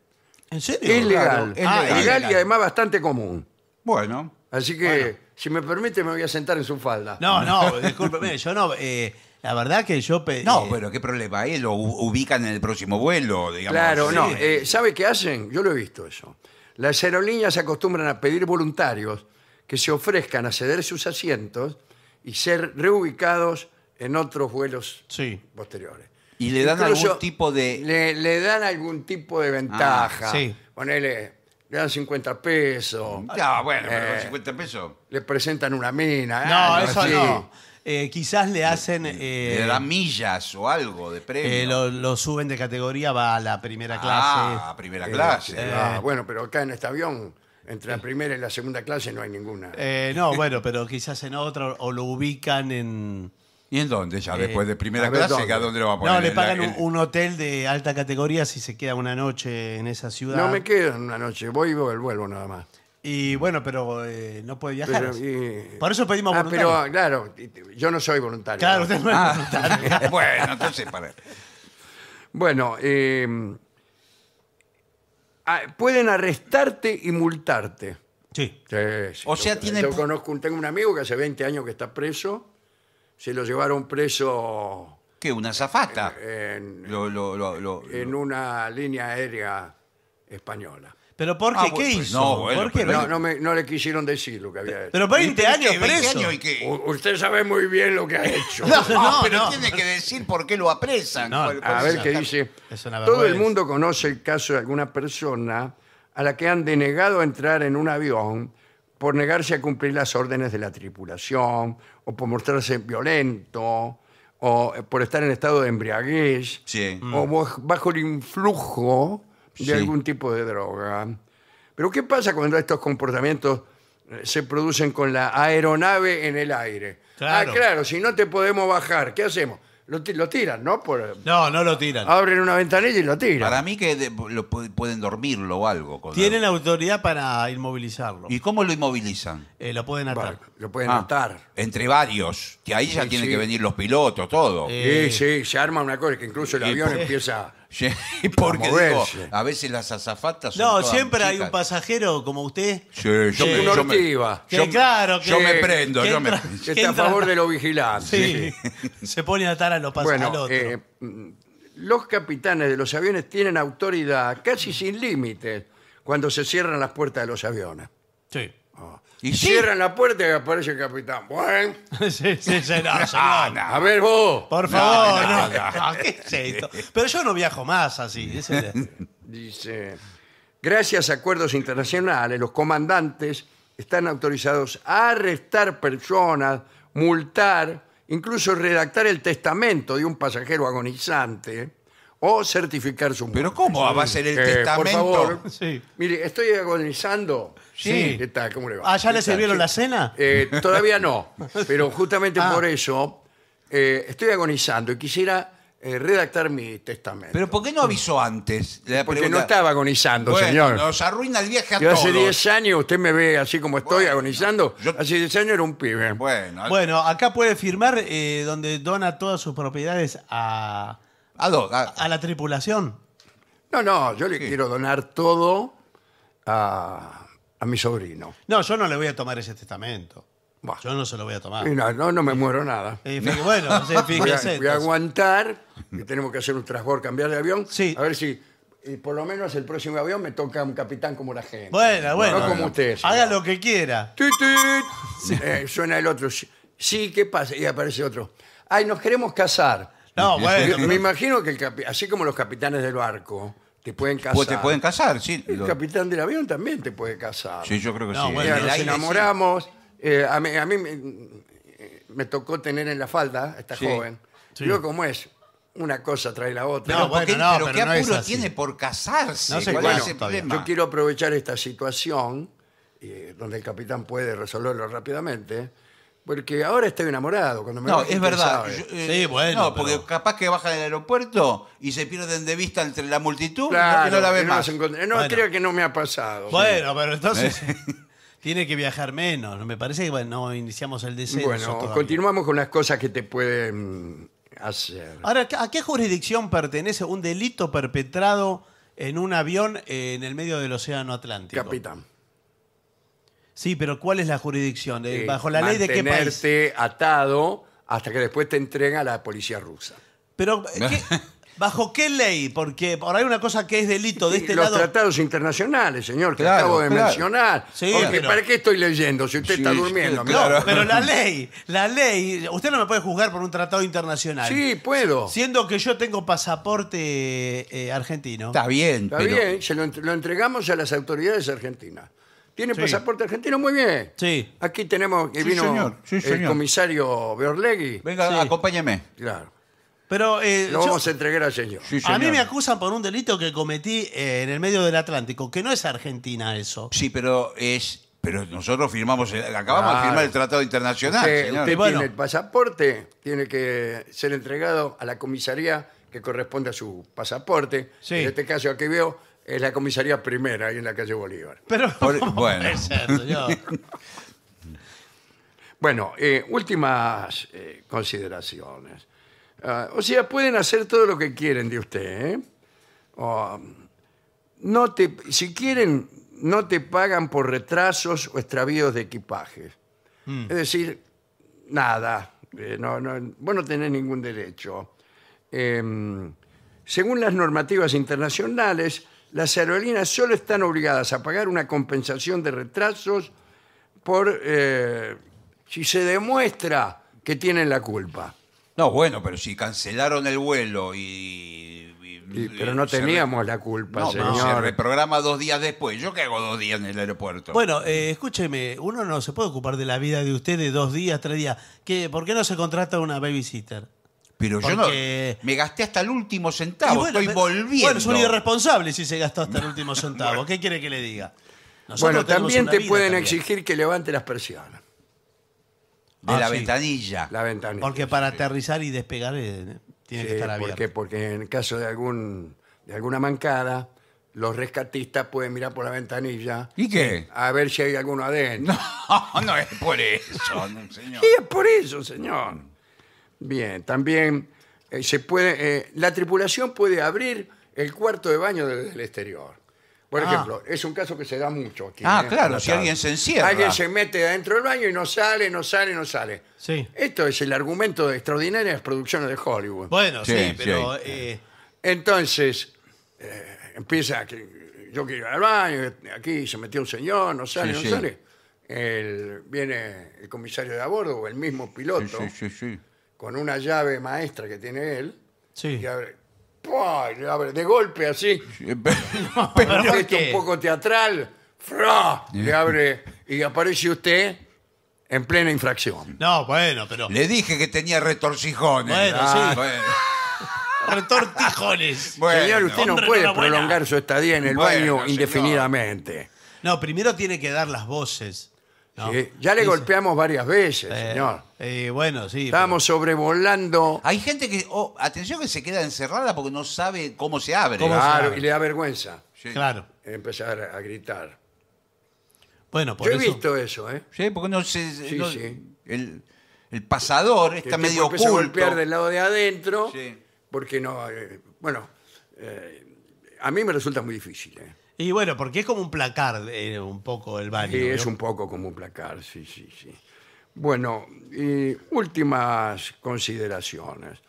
A: ¿En Es legal. Es ah, legal, y además bastante común. Bueno. Así que, si me permite, me voy a sentar en su falda. No,
B: no,
C: discúlpeme, yo no. Eh, la verdad que yo. No, eh, pero qué problema. Ahí eh, lo ubican en el próximo vuelo, digamos. Claro, no.
A: ¿Sabe qué hacen? Yo lo he visto eso. Las aerolíneas se acostumbran a pedir voluntarios que se ofrezcan a ceder sus asientos y ser reubicados en otros vuelos Sí. posteriores.
B: Y le dan algún
A: tipo de... Le, dan algún tipo de ventaja. sí. Ponele, le dan 50 pesos.
C: Ah, bueno, pero 50 eh, pesos.
A: Le presentan una mina. No, eso no.
C: Eh,
B: quizás le hacen. le eh, dan
C: millas o algo de
A: premio.
B: lo, suben de categoría, va a la primera ah, clase. a primera clase. Ah,
A: bueno, pero acá en este avión, entre la primera y la segunda clase no hay ninguna.
B: no, bueno, pero quizás en otra o lo ubican en, ¿Y en dónde? Ya eh, después de primera clase, ¿a dónde lo va a poner? No, le pagan un- hotel de alta categoría si se queda una noche en esa ciudad. No me
A: quedo una noche, voy y vuelvo, nada más. Y bueno, pero eh, no puede viajar. Por eso pedimos Ah, pero claro, yo no soy voluntario. Claro, usted no es ah,
C: voluntario. bueno, entonces, para.
A: Bueno, em, ah, pueden arrestarte y multarte. Sí. O sea, tiene yo conozco tengo un amigo que hace 20 años que está preso se lo llevaron preso ¿Qué? ¿Una zafata? en, una línea aérea española.
B: ¿Pero por qué? Ah, ¿Qué hizo? no,
A: No, le quisieron decir lo que había hecho. Pero 20 años preso. años y usted sabe muy bien lo
B: que ha hecho. No, pero tiene que decir por qué lo apresan. A ver qué dice. Todo el
A: mundo conoce el caso de alguna persona a la que han denegado entrar en un avión por negarse a cumplir las órdenes de la tripulación, o por mostrarse violento, o por estar en estado de embriaguez, o bajo el influjo de algún tipo de droga. Pero ¿qué pasa cuando estos comportamientos eh, se producen con la aeronave en el aire? Ah, claro, si no te podemos bajar, ¿qué hacemos? Lo, tiran, ¿no?
C: No, no lo tiran. abren una ventanilla y lo tiran. Para mí que pueden dormirlo o algo. Tienen
B: la- autoridad para inmovilizarlo.
C: ¿Y cómo lo inmovilizan?
B: Eh, lo pueden atar. lo pueden ah, atar.
C: Entre varios. Que ahí ya tienen que venir los pilotos, todo. Eh, sí, sí, se arma una cosa que incluso el avión pues, empieza Sí, porque a veces las azafatas son No, siempre hay un
B: pasajero como usted. Sí, yo, me, Que me prendo, yo me está a favor de los vigilantes. Sí, se pone a atar a los pasajeros. Bueno, eh, mm,
A: los capitanes de los aviones tienen autoridad casi sin límites cuando se cierran las puertas de los aviones.
C: sí. Oh.
A: Y cierran la puerta y aparece el capitán. Bueno.
C: sí, sí,
B: A ver vos. Por favor, no, no, ah, ¿qué es esto? Pero yo no viajo más así. Dice,
A: gracias a acuerdos internacionales, los comandantes están autorizados a arrestar personas, multar, incluso redactar el testamento de un pasajero agonizante o certificar su Pero ¿cómo ah, va a ser el eh, testamento? mire, estoy agonizando. Sí. ¿Qué ¿Cómo le va? Ah, ¿ya le sirvieron la
B: cena? Eh, todavía no,
A: pero justamente ah. por eso eh, estoy agonizando y quisiera redactar mi testamento. Pero ¿por qué no avisó antes? Porque no estaba agonizando, señor. Nos
C: arruina el viaje a Yo hace 10
A: años, usted me ve así como estoy agonizando. Hace 10 años era un pibe. Bueno, Bueno,
B: acá puede firmar donde dona todas sus propiedades a, Ah, ah. ¿A, la tripulación.
A: No, no, yo le quiero donar todo a, mi sobrino. No, yo no le voy a tomar ese testamento. Yo no se lo voy a tomar. no, no, me muero nada. Bueno, Voy a, aguantar, que tenemos que hacer un transbord, cambiar de avión. Sí. A ver si, por lo menos el próximo avión me toca un capitán como la gente. Bueno, bueno. No como usted. Haga lo que quiera. Eh, suena el otro. Sí, ¿qué pasa? Y aparece otro. Ay, nos queremos casar. No, Me imagino que el así como los capitanes del barco te pueden pues casar. te pueden casar, sí. El capitán del avión también te puede casar. Sí, yo creo que sí. nos enamoramos. Eh, a mí, me, tocó tener en la falda a esta joven. Yo como es, una cosa trae la otra. No, bueno, no, pero, qué apuro tiene
C: por casarse. No sé Yo quiero
A: aprovechar esta situación, eh, donde el capitán puede resolverlo rápidamente, porque ahora estoy enamorado. Cuando me No, es verdad. Eh, sí, bueno, No, porque
C: capaz que bajan del aeropuerto y se pierden de vista entre la multitud
A: Claro, no la ven más. No, creo que no me ha pasado. Bueno, pero entonces
B: eh. tiene que viajar menos. Me parece que bueno, no iniciamos el deseo. Bueno, continuamos con las cosas que te pueden hacer. Ahora, ¿a qué jurisdicción pertenece un delito perpetrado en un avión en el medio del Océano Atlántico? Capitán. Sí, pero ¿cuál es la jurisdicción? Eh, eh, ¿Bajo la ley de qué país? Mantenerte
A: atado hasta que después te entrega a la policía rusa.
B: Pero, ¿bajo qué ley? Porque por hay una cosa que es delito de este Los
A: tratados internacionales, señor,
B: que acabo de mencionar. Porque, ¿Para qué estoy leyendo si usted está durmiendo? pero la ley, la ley. Usted no me puede juzgar por un tratado internacional. Sí, puedo. Siendo que yo tengo pasaporte eh, argentino. Está bien, Está bien,
A: se lo entregamos a las autoridades argentinas.
B: ¿Tiene pasaporte
A: argentino? Muy bien. Sí. Aquí tenemos que vino el comisario Berlegui.
C: Venga, acompáñeme. Claro. Pero eh, Lo vamos a entregar al señor. a mí me
B: acusan por un delito que cometí eh, en el medio del Atlántico, que no es Argentina eso. Sí, pero es. Pero nosotros firmamos. acabamos de firmar el Tratado Internacional, señor. tiene
A: el pasaporte, tiene que ser entregado a la comisaría que corresponde a su pasaporte. Sí. En este caso aquí veo es la comisaría primera ahí en la calle Bolívar.
C: Pero, bueno.
A: Bueno, eh, últimas eh, consideraciones. Ah, o sea, pueden hacer todo lo que quieren de usted. ¿eh? no te, si quieren, no te pagan por retrasos o extravíos de equipaje. Mm. Es decir, nada. no, vos no tenés ningún derecho. Em, según las normativas internacionales, las aerolíneas solo están obligadas a pagar una compensación de retrasos por eh, si se demuestra que tienen la culpa.
C: No, bueno, pero si cancelaron el vuelo y... pero no teníamos la culpa, No, se reprograma dos días después. ¿Yo qué hago dos días en el aeropuerto? Bueno, eh,
B: escúcheme, uno no se puede ocupar de la vida de ustedes dos días, tres días. ¿Qué, ¿Por qué no se contrata una babysitter? Pero yo no. Me gasté hasta el último centavo. estoy volviendo. Bueno, es un irresponsable si se gastó hasta el último centavo. ¿Qué quiere que le diga? bueno, también te pueden
A: exigir que levante las persianas.
B: De ah, la, ventanilla. la ventanilla. Porque para
A: aterrizar y despegar eh, tiene que estar abierto. Porque, porque en caso de, algún, de alguna mancada, los rescatistas pueden mirar por la ventanilla. ¿Y qué? A ver si hay alguno adentro.
C: No, no es por eso, señor. Y es
A: por eso, señor. Bien, también eh, se puede, eh, la tripulación puede abrir el cuarto de baño desde el exterior. Por ah. ejemplo, es un caso que se da mucho aquí. Ah, ¿eh? claro, si alguien se encierra. Alguien se mete adentro del baño y no sale, no sale, no sale. Sí. Esto es el argumento de extraordinarias producciones de Hollywood. Bueno, sí, pero Entonces, empieza que yo quiero ir al baño, aquí se metió un señor, no sale, no sale. viene el comisario de a bordo o el mismo piloto sí, sí, sí con una llave maestra que tiene él, sí. abre, le abre de golpe así, pero un un poco teatral, ¡fra! le abre y aparece usted en plena infracción.
C: No, bueno, pero... Le dije que tenía retorcijones.
B: Bueno, ah, sí. Retortijones. Señor, usted no puede prolongar
A: su estadía en el baño indefinidamente.
B: No, primero tiene que dar las voces. Ya le golpeamos varias veces, eh, señor. Eh, bueno, sí. estamos
C: sobrevolando. Hay gente que, oh, atención, que se queda encerrada porque no sabe cómo se abre. Claro, y le da vergüenza Claro. empezar a gritar. Bueno, por Yo he visto eso, ¿eh? Sí, porque no se. Sí, sí. El, pasador está medio golpear
A: del lado de adentro porque no... Eh, bueno, eh,
B: a mí me resulta muy difícil, Y bueno, porque es como un placar un poco el baño. Sí, es un
A: poco como un placar, sí, sí, sí. Bueno, y últimas consideraciones.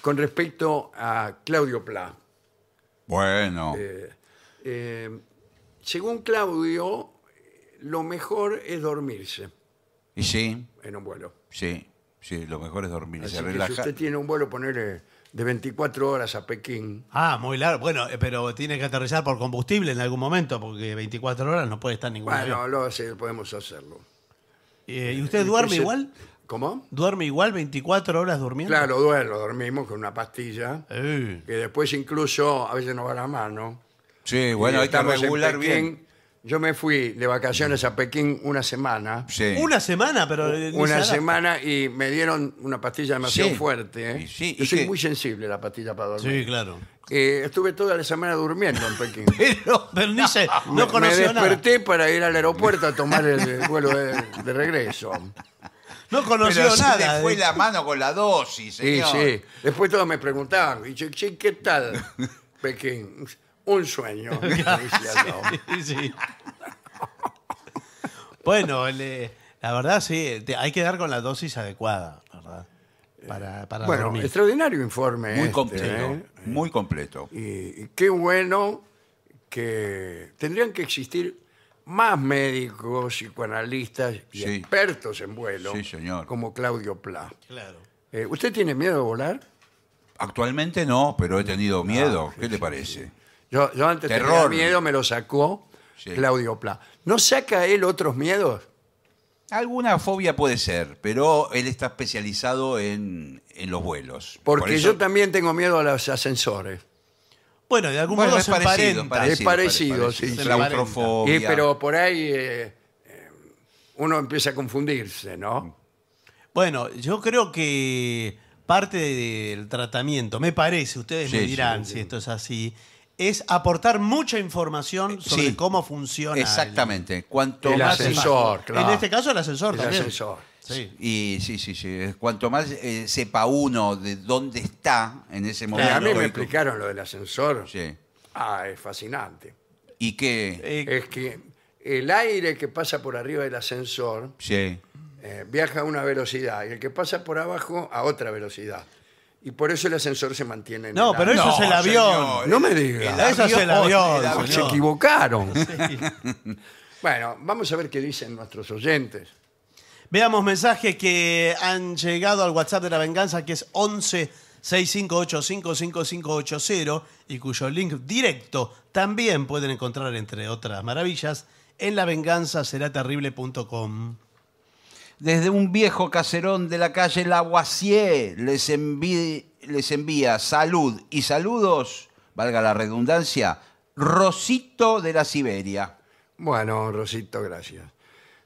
A: Con respecto a Claudio Pla.
C: Bueno.
A: Eh, eh, según Claudio, lo mejor es dormirse. Y sí. En un vuelo.
C: Sí, sí, lo mejor es dormirse,
A: si usted tiene un vuelo, ponerle de 24 horas a Pekín.
B: Ah, muy largo. Bueno, eh, pero tiene que aterrizar por combustible en algún momento, porque 24 horas no puede estar ningún Bueno,
A: lo, podemos hacerlo.
B: Eh, ¿Y eh, usted duerme igual? ¿Cómo? ¿Duerme igual 24
A: horas durmiendo? Claro, duermo, dormimos con una pastilla, eh. que después incluso a veces nos va la mano.
C: Sí, bueno, regular bien.
A: Yo me fui de vacaciones a Pekín una semana.
B: Sí. Una semana, pero. Una
A: semana y me dieron una pastilla demasiado fuerte. Yo soy muy sensible la pastilla para dormir. Sí, claro. Eh, estuve toda la semana durmiendo en Pekín. Pero,
B: no
A: Me- desperté para ir al aeropuerto a tomar el vuelo de, regreso.
C: No conoció nada. Eh. fue la mano con la
A: dosis, sí. Después todos me preguntaban, y "Che, ¿qué tal Pekín? Un sueño.
B: Bueno, la verdad sí, hay que dar con la dosis adecuada, ¿verdad? para, para bueno, extraordinario informe. Muy este, completo. ¿eh?
C: Muy completo. Y, qué
A: bueno que tendrían que existir más médicos, psicoanalistas y expertos en vuelo, como Claudio Pla. Claro. Eh, ¿Usted tiene miedo de volar?
C: Actualmente no, pero he tenido ah, miedo. ¿Qué le parece? Yo, yo, antes tenía miedo, me lo sacó Claudio Pla.
A: ¿No saca él otros
C: miedos? Alguna fobia puede ser, pero él está especializado en, los vuelos. Porque yo
A: también tengo miedo a los ascensores.
B: Bueno, de algún modo es parecido, parecido, sí, pero
A: por ahí eh, eh, uno empieza a confundirse, ¿no?
B: Bueno, yo creo que parte del tratamiento, me parece, ustedes me dirán si esto es así, es aportar mucha información eh, sobre cómo funciona. Exactamente. El, Cuanto más ascensor, claro. En este caso el ascensor el Ascensor.
C: Sí. Y sí, sí, sí. Cuanto más eh, sepa uno de dónde está en ese momento. a mí me explicaron
A: lo del ascensor. Sí. Ah, es fascinante.
C: ¿Y qué? Eh,
A: es que el aire que pasa por arriba del ascensor viaja a una velocidad y el que pasa por abajo a otra velocidad y por eso el ascensor se mantiene en No, pero eso es el avión. No me digas. Eso es el avión, Se equivocaron.
B: Bueno, vamos a ver qué dicen nuestros oyentes. Veamos mensajes que han llegado al WhatsApp de la venganza, que es 11 658 y cuyo link directo también pueden encontrar, entre otras maravillas, en lavenganzaseraterrible.com desde un viejo caserón de la calle Lavoisier
C: les, les envía salud y saludos, valga la redundancia, Rosito de la Siberia. Bueno, Rosito, gracias.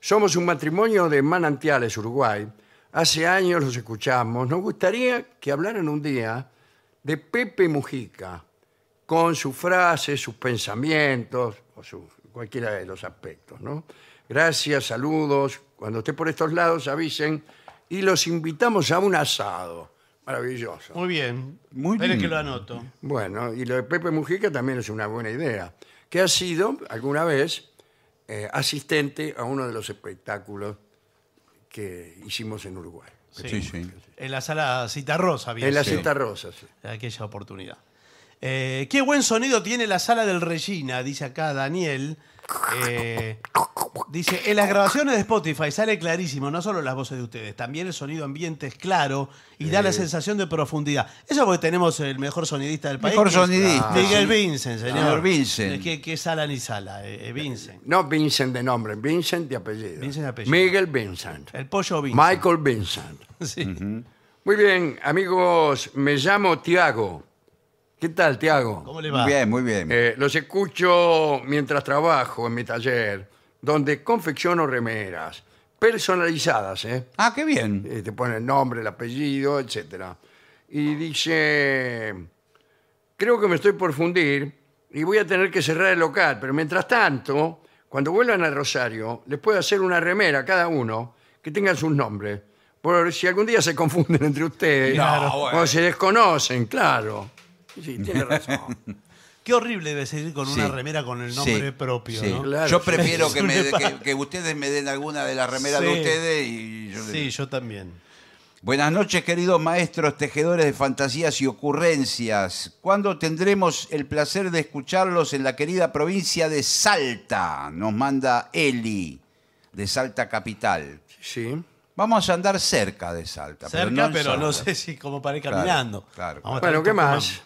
A: Somos un matrimonio de manantiales Uruguay. Hace años los escuchamos. Nos gustaría que hablaran un día de Pepe Mujica, con sus frases, sus pensamientos, o cualquiera de los aspectos, ¿no? Gracias, saludos, cuando esté por estos lados, avisen y los invitamos a un asado. Maravilloso. Muy bien. Muy bien. que lo anoto. Bueno, y lo de Pepe Mujica también es una buena idea, que ha sido alguna vez eh, asistente a uno de los espectáculos que hicimos en Uruguay.
B: Sí, sí. En la sala Cita Rosa, bien. En la Cita Rosa, sí. aquella oportunidad. Eh, qué buen sonido tiene la sala del Regina, dice acá Daniel. Eh, dice, en las grabaciones de Spotify sale clarísimo, no solo las voces de ustedes, también el sonido ambiente es claro y da la eh. sensación de profundidad. Eso porque tenemos el mejor sonidista del país. Mejor sonidista. Miguel Vincent, señor. Vincent.
A: ¿Qué, sala ni sala? Vincent. No Vincent de nombre, Vincent de apellido. Vincent apellido. Miguel Vincent. El pollo Vincent. Michael
C: Vincent.
A: Muy bien, amigos, me llamo Tiago ¿Qué tal, Tiago? ¿Cómo le va? Muy bien, muy bien. Eh, los escucho mientras trabajo en mi taller, donde confecciono remeras personalizadas, ¿eh? Ah, qué bien. Eh, te ponen el nombre, el apellido, etc. Y dice, creo que me estoy por fundir y voy a tener que cerrar el local, pero mientras tanto, cuando vuelvan al Rosario, les puedo hacer una remera a cada uno que tengan sus nombres. Por si algún día se confunden entre ustedes
B: o
A: se desconocen, claro. Sí, tiene razón.
B: Qué horrible debe seguir con una remera con el nombre propio, yo prefiero que, ustedes me den alguna de las remeras de ustedes y yo Sí, yo también. Buenas noches,
C: queridos maestros tejedores de fantasías y ocurrencias. ¿Cuándo tendremos el placer de escucharlos en la querida provincia de Salta? Nos manda Eli, de Salta Capital. Sí. Vamos a andar cerca de Salta. Cerca, pero no, sé
B: si como para ir caminando.
C: claro, Bueno, ¿qué más?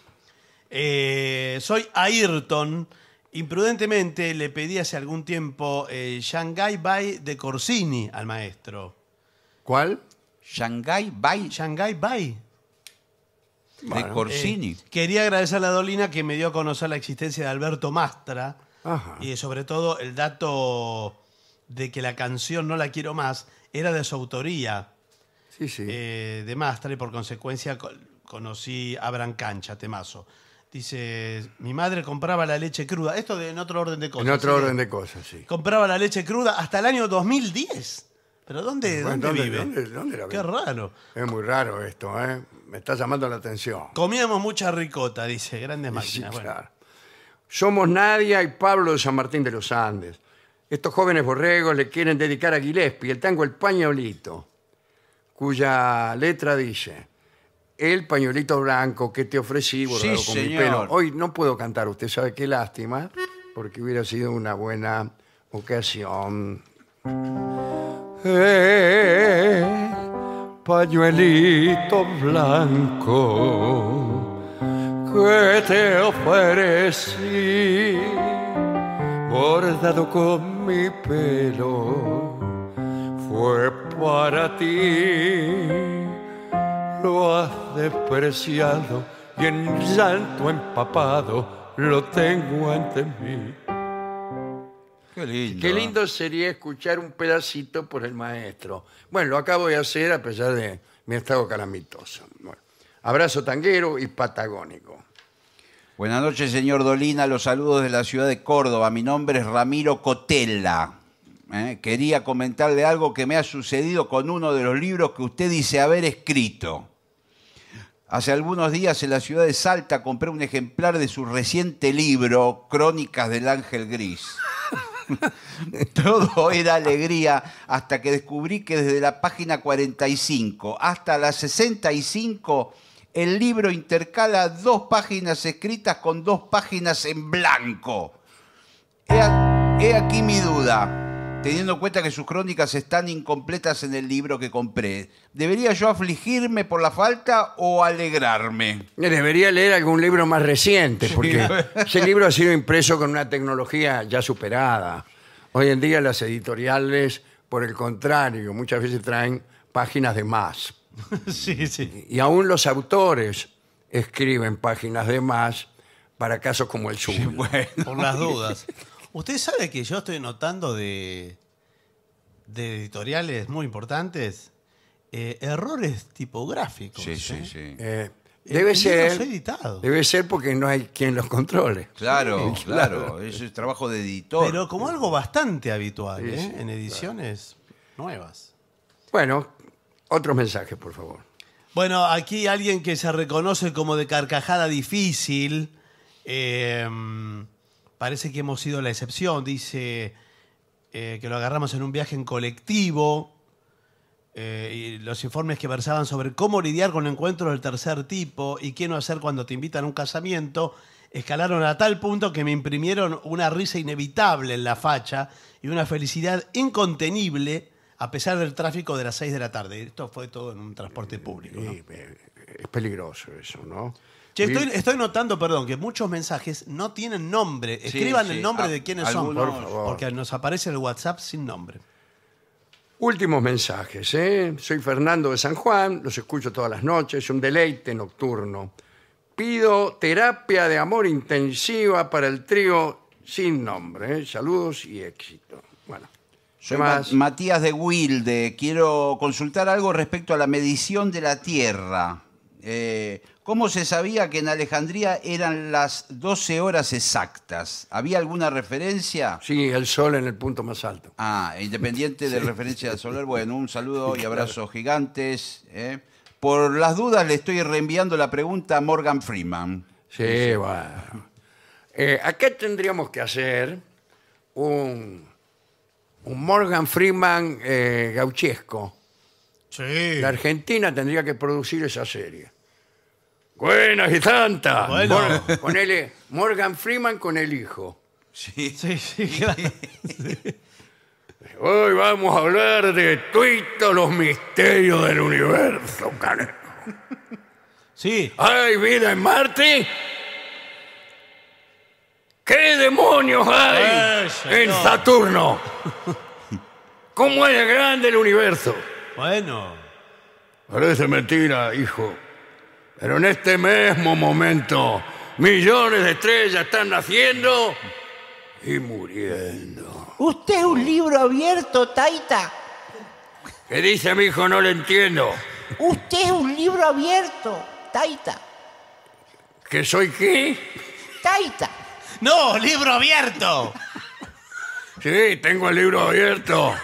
B: Eh, soy Ayrton. Imprudentemente le pedí hace algún tiempo eh, Shanghai Bai de Corsini al maestro. ¿Cuál? Shanghai Bai Shanghai Bay. De Corsini. Eh, quería agradecer a la Dolina que me dio a conocer la existencia de Alberto Mastra y sobre todo el dato de que la canción No la quiero más era de su autoría Sí, sí. de Mastra y por consecuencia conocí a Cancha, Temazo. Dice, mi madre compraba la leche cruda. Esto de, en otro orden de cosas. En otro orden de cosas, sí. Compraba la leche cruda hasta el año 2010. ¿Pero dónde, dónde, vive? Qué raro. Es muy raro esto, ¿eh? Me está llamando la atención. Comíamos mucha ricota, dice. Grandes máquinas.
A: Somos Nadia y Pablo de San Martín de los Andes. Estos jóvenes borregos le quieren dedicar a Gillespie el tango El Pañolito, cuya letra dice: el pañuelito blanco que te ofrecí bordado con mi pelo. Hoy no puedo cantar, usted sabe qué lástima, porque hubiera sido una buena ocasión. Eh, pañuelito blanco que te ofrecí, bordado con mi pelo, fue para ti lo has despreciado y en santo empapado lo tengo ante mí. Qué lindo. sería escuchar un pedacito por el maestro. Bueno, lo acabo de hacer a pesar de mi estado calamitoso.
C: abrazo tanguero y patagónico. Buenas noches, señor Dolina. Los saludos de la ciudad de Córdoba. Mi nombre es Ramiro Cotella. ¿eh? quería comentarle algo que me ha sucedido con uno de los libros que usted dice haber escrito. Hace algunos días en la ciudad de Salta compré un ejemplar de su reciente libro, Crónicas del Ángel Gris. Todo era alegría hasta que descubrí que desde la página 45 hasta la 65 el libro intercala dos páginas escritas con dos páginas en blanco. He, aquí mi duda teniendo en cuenta que sus crónicas están incompletas en el libro que compré. ¿Debería yo afligirme por la falta o alegrarme?
A: Eh, debería leer algún libro más reciente, porque ese libro ha sido impreso con una tecnología ya superada. Hoy en día las editoriales, por el contrario, muchas veces traen páginas de más.
B: Sí, sí. Y
A: aún los autores escriben páginas de más para casos como el suyo.
B: Por las dudas. Usted sabe que yo estoy notando de, de editoriales muy importantes eh, errores tipográficos. Sí, sí, eh? sí. Eh, debe ser. Editado.
A: Debe ser porque no hay quien los controle.
B: Claro, claro, Es trabajo de editor. Pero como algo bastante habitual en ediciones nuevas. Bueno, otro mensaje, por favor. Bueno, aquí alguien que se reconoce como de carcajada difícil. Eh, parece que hemos sido la excepción. Dice eh, que lo agarramos en un viaje en colectivo. Eh, y los informes que versaban sobre cómo lidiar con encuentros del tercer tipo y qué no hacer cuando te invitan a un casamiento escalaron a tal punto que me imprimieron una risa inevitable en la facha y una felicidad incontenible a pesar del tráfico de las seis de la tarde. Esto fue todo en un transporte público.
A: es
B: peligroso eso, ¿no? estoy, notando, perdón, que muchos mensajes no tienen nombre. Escriban el nombre de quiénes son, porque nos aparece el WhatsApp sin nombre.
A: Últimos mensajes. ¿eh? Soy Fernando de San Juan, los escucho todas las noches, es un deleite nocturno. Pido terapia de amor intensiva para
C: el trío sin nombre. ¿eh? Saludos y éxito. Bueno. Soy Matías de Wilde. Quiero consultar algo respecto a la medición de la Tierra. Eh, ¿Cómo se sabía que en Alejandría eran las 12 horas exactas? ¿Había alguna referencia?
A: Sí, el sol en el punto más alto.
C: Ah, e independiente de referencia del sol. Bueno, un saludo y abrazos gigantes. ¿eh? Por las dudas le estoy reenviando la pregunta a Morgan Freeman. Sí, bueno. Eh,
A: ¿A qué tendríamos que hacer un, Morgan Freeman eh, gauchesco. Sí. La Argentina tendría que producir esa serie.
B: Buenas y santas. Bueno. ponele
A: Morgan Freeman con el hijo. Sí. Sí, sí, Hoy vamos a hablar de todos los misterios del universo, Canelo. Sí. ¿Hay vida en Marte? ¿Qué demonios hay en Saturno? ¿Cómo es grande el universo? Bueno. Parece mentira, hijo. Pero en este mismo momento, millones de estrellas están
C: naciendo
A: y muriendo.
C: Usted es un libro abierto, Taita.
A: ¿Qué dice mi hijo? No lo entiendo.
C: Usted es un libro abierto, Taita.
A: ¿Que soy qué? Taita. No, libro abierto. Sí, tengo el libro abierto.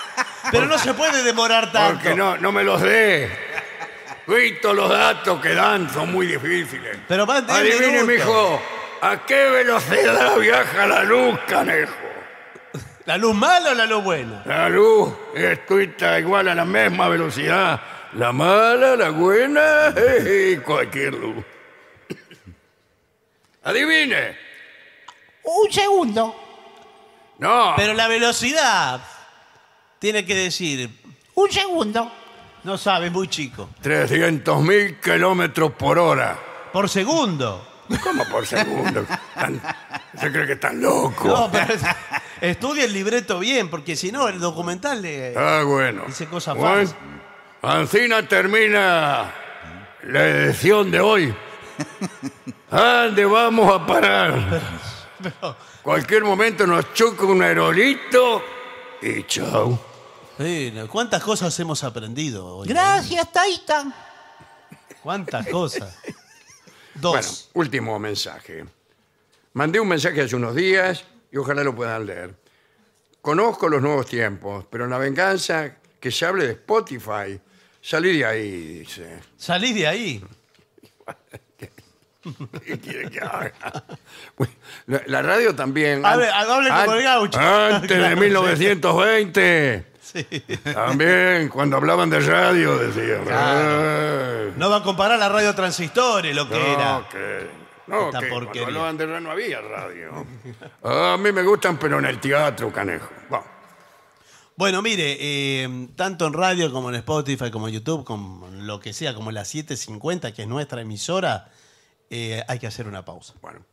A: Pero no se puede demorar tanto. Porque no, no me los dé. Visto los datos que dan, son muy difíciles. Pero Adivine, mijo, ¿a qué velocidad viaja la luz, canejo? ¿La luz mala o la luz buena? La luz está igual a la misma velocidad. La mala, la buena, y cualquier luz.
B: Adivine. Un segundo. No. Pero la velocidad tiene que decir. Un segundo. No sabe, muy chico.
A: 300.000 kilómetros por hora. Por segundo. ¿Cómo por segundo? ¿Se cree que están locos? No,
B: pero el libreto bien, porque si no, el documental le.
A: Ah, bueno. Dice cosas falsas. Ancina termina la edición de hoy. ah ¿Dónde vamos a parar?
B: Cualquier momento nos choca un aerolito y chao. ¿Cuántas cosas hemos aprendido hoy?
C: Gracias, Taita.
B: ¿Cuántas cosas? Dos. Bueno, último mensaje. Mandé un
A: mensaje hace unos días y ojalá lo puedan leer. Conozco los nuevos tiempos, pero en la venganza que se hable de Spotify, salí de ahí, dice. Salí de
B: ahí. ¿Qué
A: quiere que haga? La radio también. el Antes de 1920. También, cuando hablaban de radio, decía
B: eh". No va a comparar la radio transistores, lo que era. no, cuando
A: hablaban de radio no había radio. Ah, a mí me gustan, pero en el teatro, canejo.
B: Bueno, mire, eh, tanto en radio como en Spotify, como en YouTube, como lo que sea, como la 750, que es nuestra emisora, eh, hay que hacer una pausa. Bueno.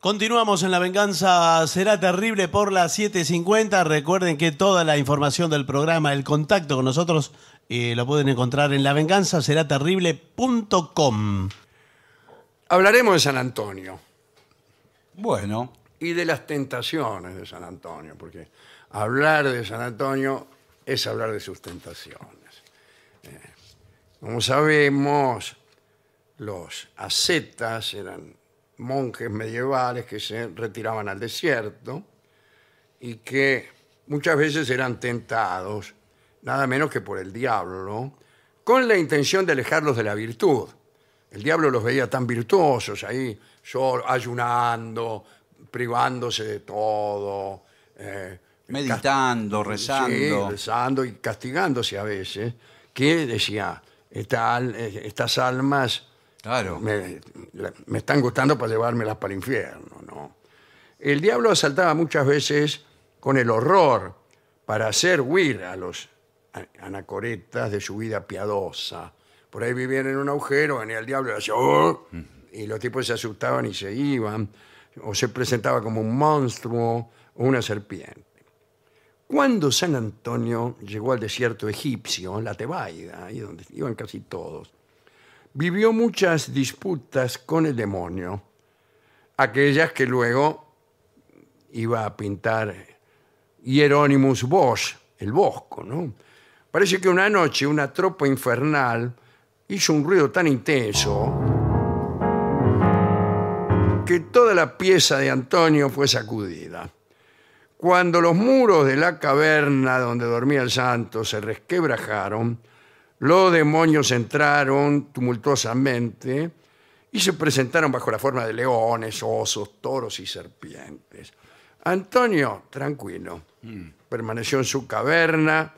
B: Continuamos en La Venganza Será Terrible por las 7.50. Recuerden que toda la información del programa, el contacto con nosotros, eh, lo pueden encontrar en lavenganzaseraterrible.com. Hablaremos de San Antonio. Bueno.
A: Y de las tentaciones de San Antonio, porque hablar de San Antonio es hablar de sus tentaciones. Eh, como sabemos, los ascetas eran monjes medievales que se retiraban al desierto y que muchas veces eran tentados, nada menos que por el diablo, con la intención de alejarlos de la virtud. El diablo los veía tan virtuosos ahí, ayunando, privándose de todo. Eh, Meditando, rezando. rezando y castigándose a veces, que decía, eh, estas almas Claro. Me, están gustando para llevármelas para el infierno, ¿no? El diablo asaltaba muchas veces con el horror para hacer huir a los anacoretas de su vida piadosa. Por ahí vivían en un agujero, venía el diablo y decía, oh", y los tipos se asustaban y se iban, o se presentaba como un monstruo o una serpiente. Cuando San Antonio llegó al desierto egipcio, en la Tebaida, ahí donde iban casi todos, vivió muchas disputas con el demonio, aquellas que luego iba a pintar Hieronymus Bosch, el Bosco, ¿no? Parece que una noche una tropa infernal hizo un ruido tan intenso que toda la pieza de Antonio fue sacudida. Cuando los muros de la caverna donde dormía el santo se resquebrajaron, los demonios entraron tumultuosamente y se presentaron bajo la forma de leones, osos, toros y serpientes. Antonio, tranquilo, mm. permaneció en su caverna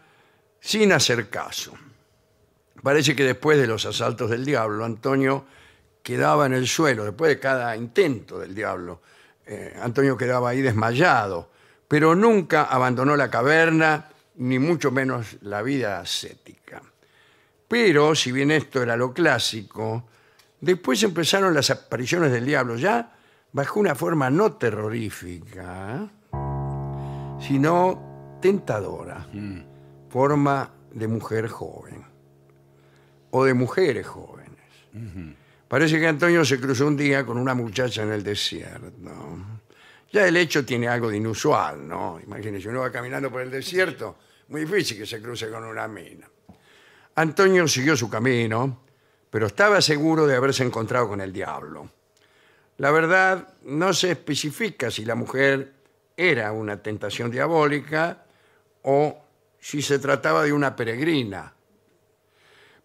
A: sin hacer caso. Parece que después de los asaltos del diablo, Antonio quedaba en el suelo, después de cada intento del diablo. Eh, Antonio quedaba ahí desmayado, pero nunca abandonó la caverna, ni mucho menos la vida ascética. Pero, si bien esto era lo clásico, después empezaron las apariciones del diablo, ya bajo una forma no terrorífica, sino tentadora, mm. forma de mujer joven o de mujeres jóvenes. Parece que Antonio se cruzó un día con una muchacha en el desierto. Ya el hecho tiene algo de inusual, ¿no? Imagínense, uno va caminando por el desierto, muy difícil que se cruce con una mina. Antonio siguió su camino, pero estaba seguro de haberse encontrado con el diablo. La verdad, no se especifica si la mujer era una tentación diabólica o si se trataba de una peregrina.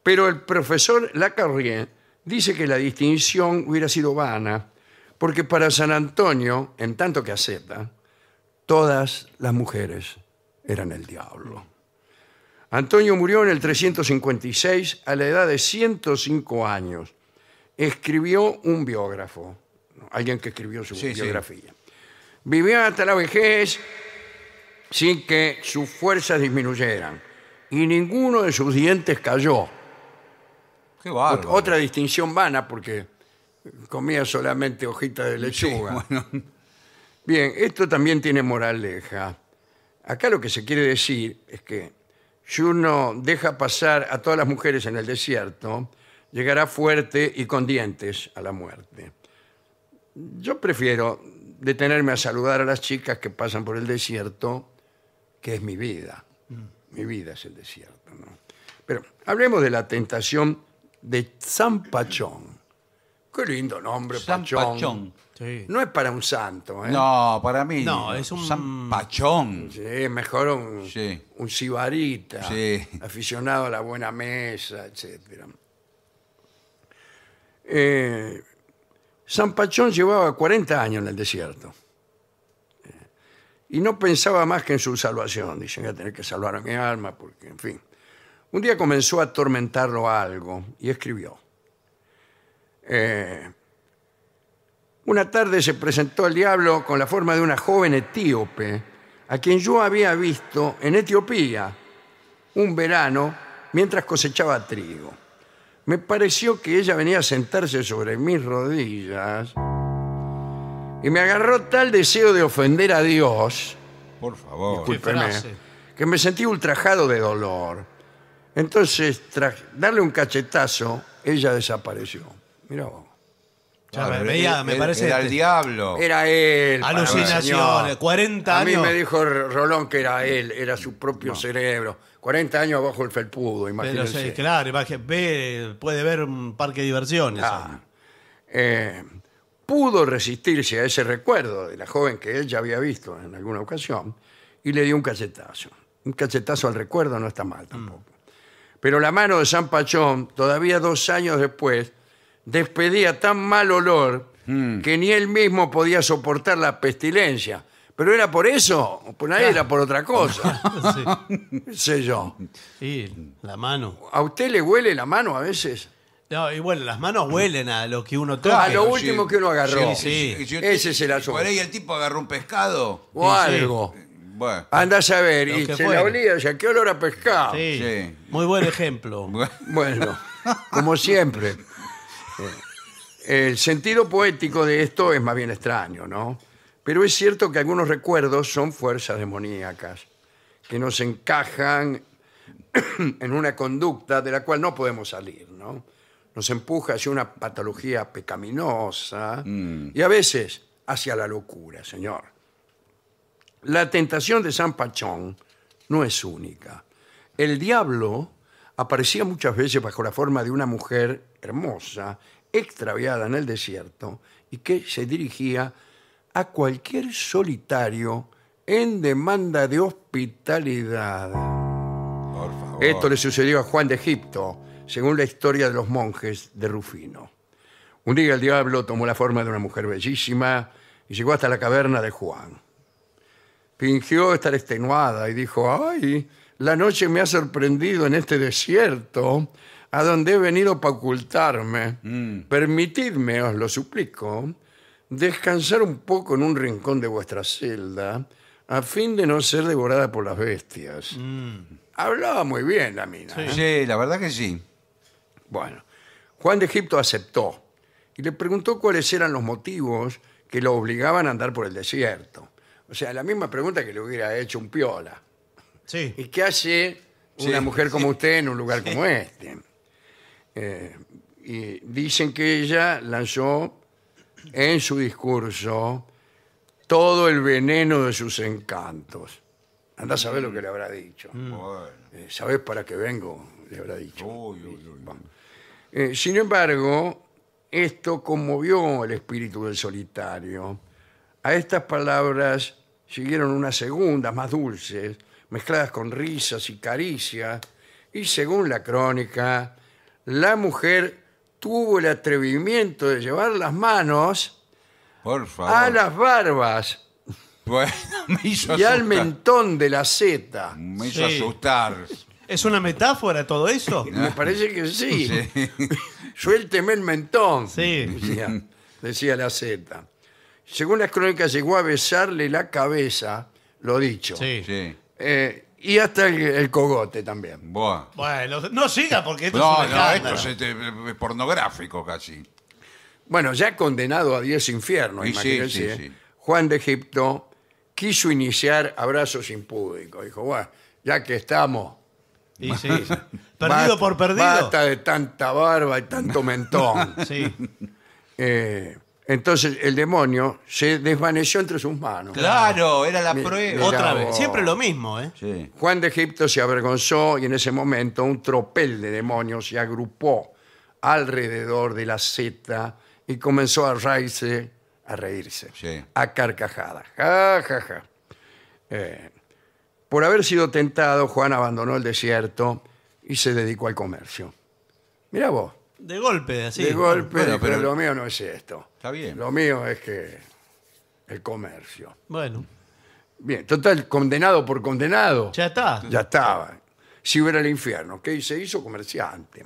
A: Pero el profesor Lacarrière dice que la distinción hubiera sido vana, porque para San Antonio, en tanto que acepta, todas las mujeres eran el diablo. Antonio murió en el 356 a la edad de 105 años. Escribió un biógrafo, alguien que escribió su biografía. Vivía Vivió hasta la vejez sin que sus fuerzas disminuyeran y ninguno de sus dientes cayó. Qué Otra distinción vana porque comía solamente hojitas de lechuga. Bien, esto también tiene moraleja. Acá lo que se quiere decir es que si uno deja pasar a todas las mujeres en el desierto, llegará fuerte y con dientes a la muerte. Yo prefiero detenerme a saludar a las chicas que pasan por el desierto, que es mi vida. Mm. Mi vida es el desierto. Pero hablemos de la tentación de San Pachón. Qué lindo nombre, San Pachón. No es para un santo. ¿eh? No, para mí. No, es un. Pachón. Sí, mejor un, un sibarita, aficionado a la buena mesa, etc. Eh, San Pachón llevaba 40 años en el desierto. Y no pensaba más que en su salvación. Dicen, que a tener que salvar a mi alma, porque, en fin. Un día comenzó a atormentarlo algo y escribió. Eh, una tarde se presentó el diablo con la forma de una joven etíope, a quien yo había visto en Etiopía un verano mientras cosechaba trigo. Me pareció que ella venía a sentarse sobre mis rodillas y me agarró tal deseo de ofender a Dios,
C: por favor,
A: que me sentí ultrajado de dolor. Entonces, tras darle un cachetazo, ella desapareció. Mira. vos.
C: Era el este. diablo. Era él.
A: Alucinaciones. 40 años. A mí me dijo Rolón que era él, era su propio cerebro. 40 años bajo el felpudo, imagínense. sí,
B: claro, ve, puede ver un parque de diversiones.
A: Ah. Eh, pudo resistirse a ese recuerdo de la joven que él ya había visto en alguna ocasión y le dio un cachetazo. Un cachetazo al recuerdo no está mal tampoco. Mm. Pero la mano de San Pachón, todavía dos años después, despedía tan mal olor mm. que ni él mismo podía soportar la pestilencia. Pero era por eso, por pues era por otra cosa, Sí. sé yo. y la mano. ¿A usted le huele la mano a veces?
B: No, y bueno, las manos huelen a lo que uno toca. a lo último que uno agarró. Sí, sí. Ese es el asunto. Por ahí el tipo agarró un
A: pescado. O algo. Bueno,
B: a saber, y se la
A: olía, o sea, qué olor a pescado. Sí. Muy buen ejemplo. Bueno, como siempre. El sentido poético de esto es más bien extraño, ¿no? Pero es cierto que algunos recuerdos son fuerzas demoníacas que nos encajan en una conducta de la cual no podemos salir, ¿no? Nos empuja hacia una patología pecaminosa mm. y a veces hacia la locura, señor. La tentación de San Pachón no es única. El diablo aparecía muchas veces bajo la forma de una mujer hermosa, extraviada en el desierto y que se dirigía a cualquier solitario en demanda de hospitalidad. Esto le sucedió a Juan de Egipto, según la historia de los monjes de Rufino. Un día el diablo tomó la forma de una mujer bellísima y llegó hasta la caverna de Juan. Fingió estar extenuada y dijo, ¡ay! La noche me ha sorprendido en este desierto a donde he venido para ocultarme. Mm. Permitidme, os lo suplico, descansar un poco en un rincón de vuestra celda a fin de no ser devorada por las bestias. Mm. Hablaba muy bien la mina. Sí. ¿eh? sí, la verdad que sí. Bueno, Juan de Egipto aceptó y le preguntó cuáles eran los motivos que lo obligaban a andar por el desierto. O sea, la misma pregunta que le hubiera hecho un piola. Sí. ¿Y qué hace una mujer como usted en un lugar como este? Eh, y dicen que ella lanzó en su discurso todo el veneno de sus encantos. Anda a saber lo que le habrá dicho. Mm. Eh, bueno. ¿Sabes para qué vengo? Le habrá dicho. Eh, sin embargo, esto conmovió el espíritu del solitario. A estas palabras siguieron unas segundas más dulces, mezcladas con risas y caricias, y según la crónica, la mujer tuvo el atrevimiento de llevar las manos a las barbas y al mentón de la Z. Me hizo asustar.
B: ¿Es una metáfora todo eso? Me parece que sí.
A: Suélteme el mentón. Decía, la Z. Según las crónicas, llegó a besarle la cabeza, lo dicho. Sí. Sí. Eh, y hasta el, cogote
C: también. Bueno, no siga porque esto es esto este, pornográfico casi.
A: Bueno, ya condenado a 10 infiernos, imagínense. ¿eh? Juan de Egipto quiso iniciar abrazos impúdicos. Dijo, bueno, ya que estamos,
B: Perdido por perdido. Basta
A: de tanta barba y tanto mentón. Sí. Eh, entonces el demonio se desvaneció entre sus manos.
C: Claro, ah, era la prueba. Otra vez. Siempre lo mismo, ¿eh?
A: Juan de Egipto se avergonzó y en ese momento un tropel de demonios se agrupó alrededor de la seta y comenzó a reírse, a reírse, a carcajadas. Ja, ja, ja. Eh, por haber sido tentado, Juan abandonó el desierto y se dedicó al comercio. Mira vos, de golpe, así. De golpe, pero, lo mío no es esto. Está bien. Lo mío es que el comercio. Bueno, Bien, total, condenado por condenado. ya está. Ya estaba. Si hubiera el infierno, ¿Qué se hizo comerciante.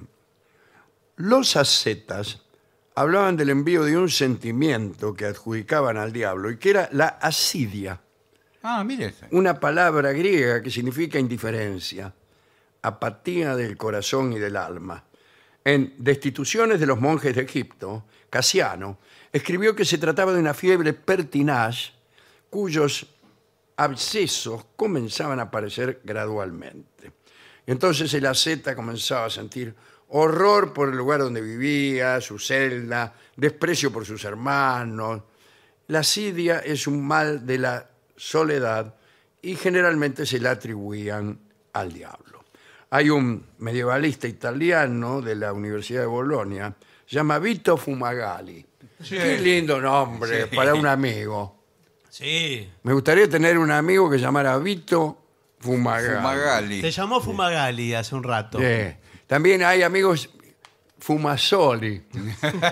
A: Los ascetas hablaban del envío de un sentimiento que adjudicaban al diablo y que era la asidia,
C: Ah, mire. Este.
A: una palabra griega que significa indiferencia, apatía del corazón y del alma en Destituciones de los monjes de Egipto, Casiano escribió que se trataba de una fiebre pertinaz cuyos abscesos comenzaban a aparecer gradualmente. Entonces el asceta comenzaba a sentir horror por el lugar donde vivía, su celda, desprecio por sus hermanos. La sidia es un mal de la soledad y generalmente se la atribuían al diablo hay un medievalista italiano de la Universidad de Bolonia, se llama Vito Fumagalli. Qué lindo nombre para un amigo.
B: Sí.
A: Me gustaría tener un amigo que llamara Vito Fumagalli. Se
B: llamó Fumagalli hace un rato.
A: También hay amigos Fumasoli,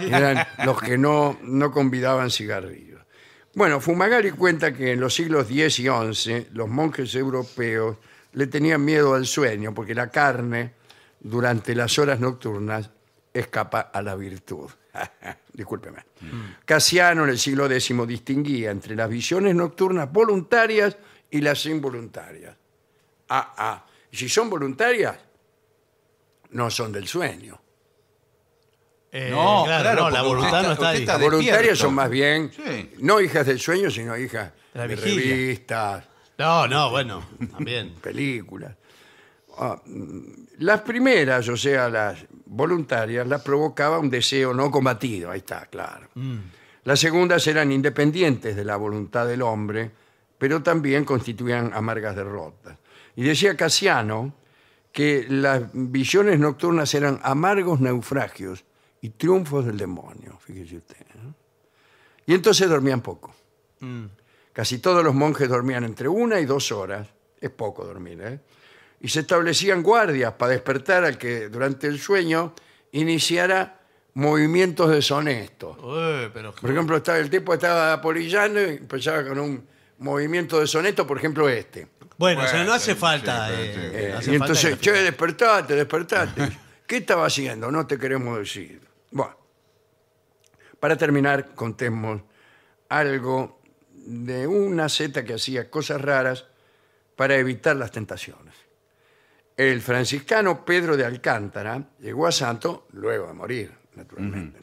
A: eran los que no, no convidaban cigarrillos. Bueno, Fumagalli cuenta que en los siglos X y XI los monjes europeos le tenían miedo al sueño, porque la carne durante las horas nocturnas escapa a la virtud. Discúlpeme. Mm. Casiano en el siglo X distinguía entre las visiones nocturnas voluntarias y las involuntarias. Ah, ah. Si son voluntarias, no son del sueño. Eh, no, claro, no, la voluntad no está Las voluntarias son más bien no hijas del sueño, sino hijas de, de revistas,
B: no, no, bueno,
A: también. películas. Ah, mm, las primeras, o sea, las voluntarias, las provocaba un deseo no combatido, ahí está, claro. Mm. Las segundas eran independientes de la voluntad del hombre, pero también constituían amargas derrotas. Y decía Casiano que las visiones nocturnas eran amargos naufragios y triunfos del demonio, fíjese usted. Y entonces dormían poco. Mm. Casi todos los monjes dormían entre una y dos horas, es poco dormir, ¿eh? y se establecían guardias para despertar al que durante el sueño iniciara movimientos deshonestos. pero- Por ejemplo, el tipo estaba apolillando y empezaba con un movimiento deshonesto, por ejemplo este.
B: Bueno, o no hace falta. y entonces, che,
A: despertate, despertate. ¿Qué estaba haciendo? No te queremos decir. Bueno, para terminar, contemos algo de una seta que hacía cosas raras para evitar las tentaciones. El franciscano Pedro de Alcántara llegó a santo luego de morir, naturalmente.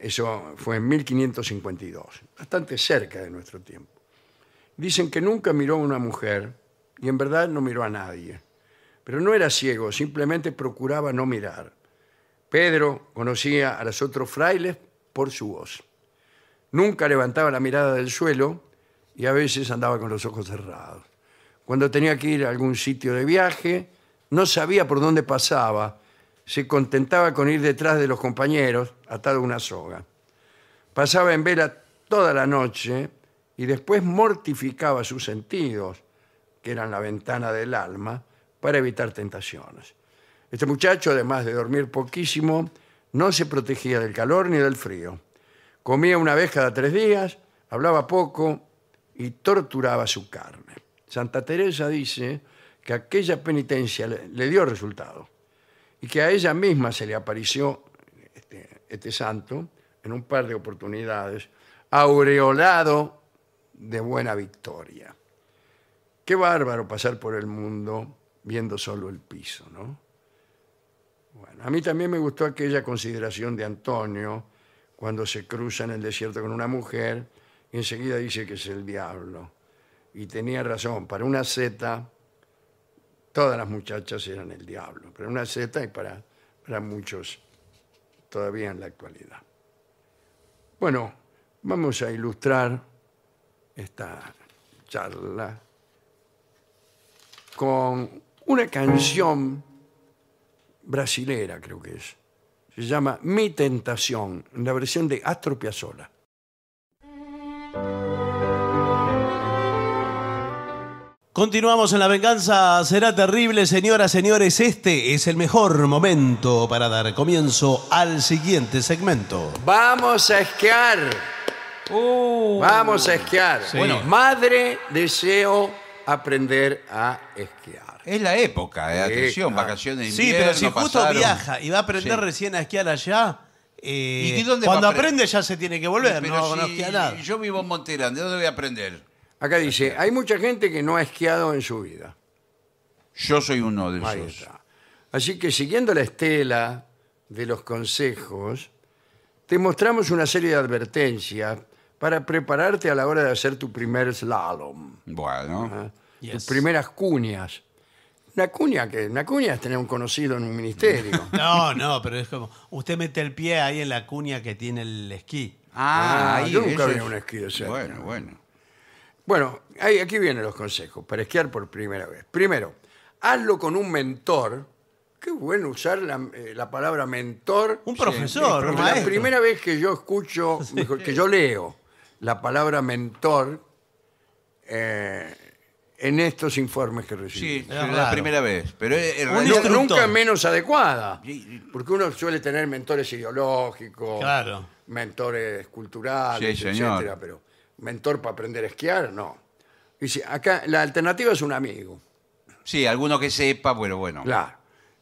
A: Eso fue en 1552, bastante cerca de nuestro tiempo. Dicen que nunca miró a una mujer y en verdad no miró a nadie. Pero no era ciego, simplemente procuraba no mirar. Pedro conocía a los otros frailes por su voz. Nunca levantaba la mirada del suelo y a veces andaba con los ojos cerrados. Cuando tenía que ir a algún sitio de viaje, no sabía por dónde pasaba. Se contentaba con ir detrás de los compañeros, atado a una soga. Pasaba en vela toda la noche y después mortificaba sus sentidos, que eran la ventana del alma, para evitar tentaciones. Este muchacho, además de dormir poquísimo, no se protegía del calor ni del frío. Comía una vez cada tres días, hablaba poco y torturaba su carne. Santa Teresa dice que aquella penitencia le, dio resultado y que a ella misma se le apareció este, este santo en un par de oportunidades, aureolado de buena victoria. Qué bárbaro pasar por el mundo viendo solo el piso, ¿no? Bueno, a mí también me gustó aquella consideración de Antonio, cuando se cruza en el desierto con una mujer, y enseguida dice que es el diablo. Y tenía razón, para una Z, todas las muchachas eran el diablo, para una Z y para, para muchos todavía en la actualidad. Bueno, vamos a ilustrar esta charla con una canción brasilera, creo que es se llama Mi Tentación,
B: la versión de Astro Sola. Continuamos en La Venganza Será Terrible, señoras, señores. Este es el mejor momento para dar comienzo al siguiente segmento.
A: Vamos a esquiar. Uh. Vamos a esquiar. Bueno, madre, deseo aprender a esquiar. Es la época atención,
B: vacaciones de Sí, pero si justo viaja y va a aprender recién a esquiar allá, eh, cuando aprende ya se tiene que volver, no, a esquiar
C: yo vivo en Monterán, ¿de dónde voy a aprender?
A: Acá dice, hay mucha gente que no ha esquiado en su vida. Yo soy uno de esos. Así que siguiendo la estela de los consejos, te mostramos una serie de advertencias para prepararte a la hora de hacer tu primer slalom, Bueno, ah, tus primeras cuñas, ¿La cuña que La cuña es tener un conocido en un ministerio.
B: No, no, pero es como, usted mete el pie ahí en la cuña que tiene el esquí. Ah, yo ah, nunca vi un esquí de Bueno, bueno.
A: Bueno, ahí- aquí vienen los consejos para esquiar por primera vez. Primero, hazlo con un mentor. Qué bueno usar la, eh, palabra mentor. Un profesor, la primera vez que yo escucho, que yo leo la palabra mentor, eh, en estos informes que recibimos. Sí, es la primera vez. Pero es- nunca menos adecuada. Porque uno suele tener mentores ideológicos, Claro. mentores culturales, etcétera, pero mentor para aprender a esquiar, no. si acá la alternativa es un amigo.
C: sí, alguno que sepa, bueno, bueno.
A: Claro.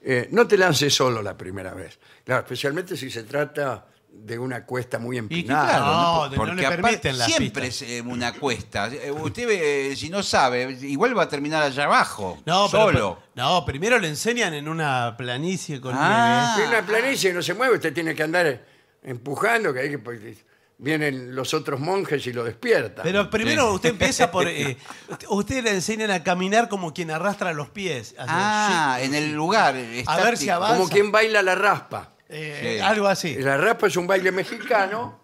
A: Eh, no te lances solo la primera vez. Claro, especialmente si se trata de una cuesta muy empinada. Claro, no, porque permiten siempre
C: es eh, una cuesta. Eh, usted, eh, si no sabe, igual va a terminar allá abajo,
B: no, solo. no, primero le enseñan en una planicie con ah. En una
C: planicie no se mueve, usted tiene que andar
A: empujando, que hay que... vienen los otros monjes y lo despiertan. Pero primero usted empieza por...
B: usted le enseñan a caminar como quien arrastra los pies. ah, en el lugar. A ver si avanza. Como quien
A: baila la raspa. Eh, algo así. La rapa es un baile mexicano.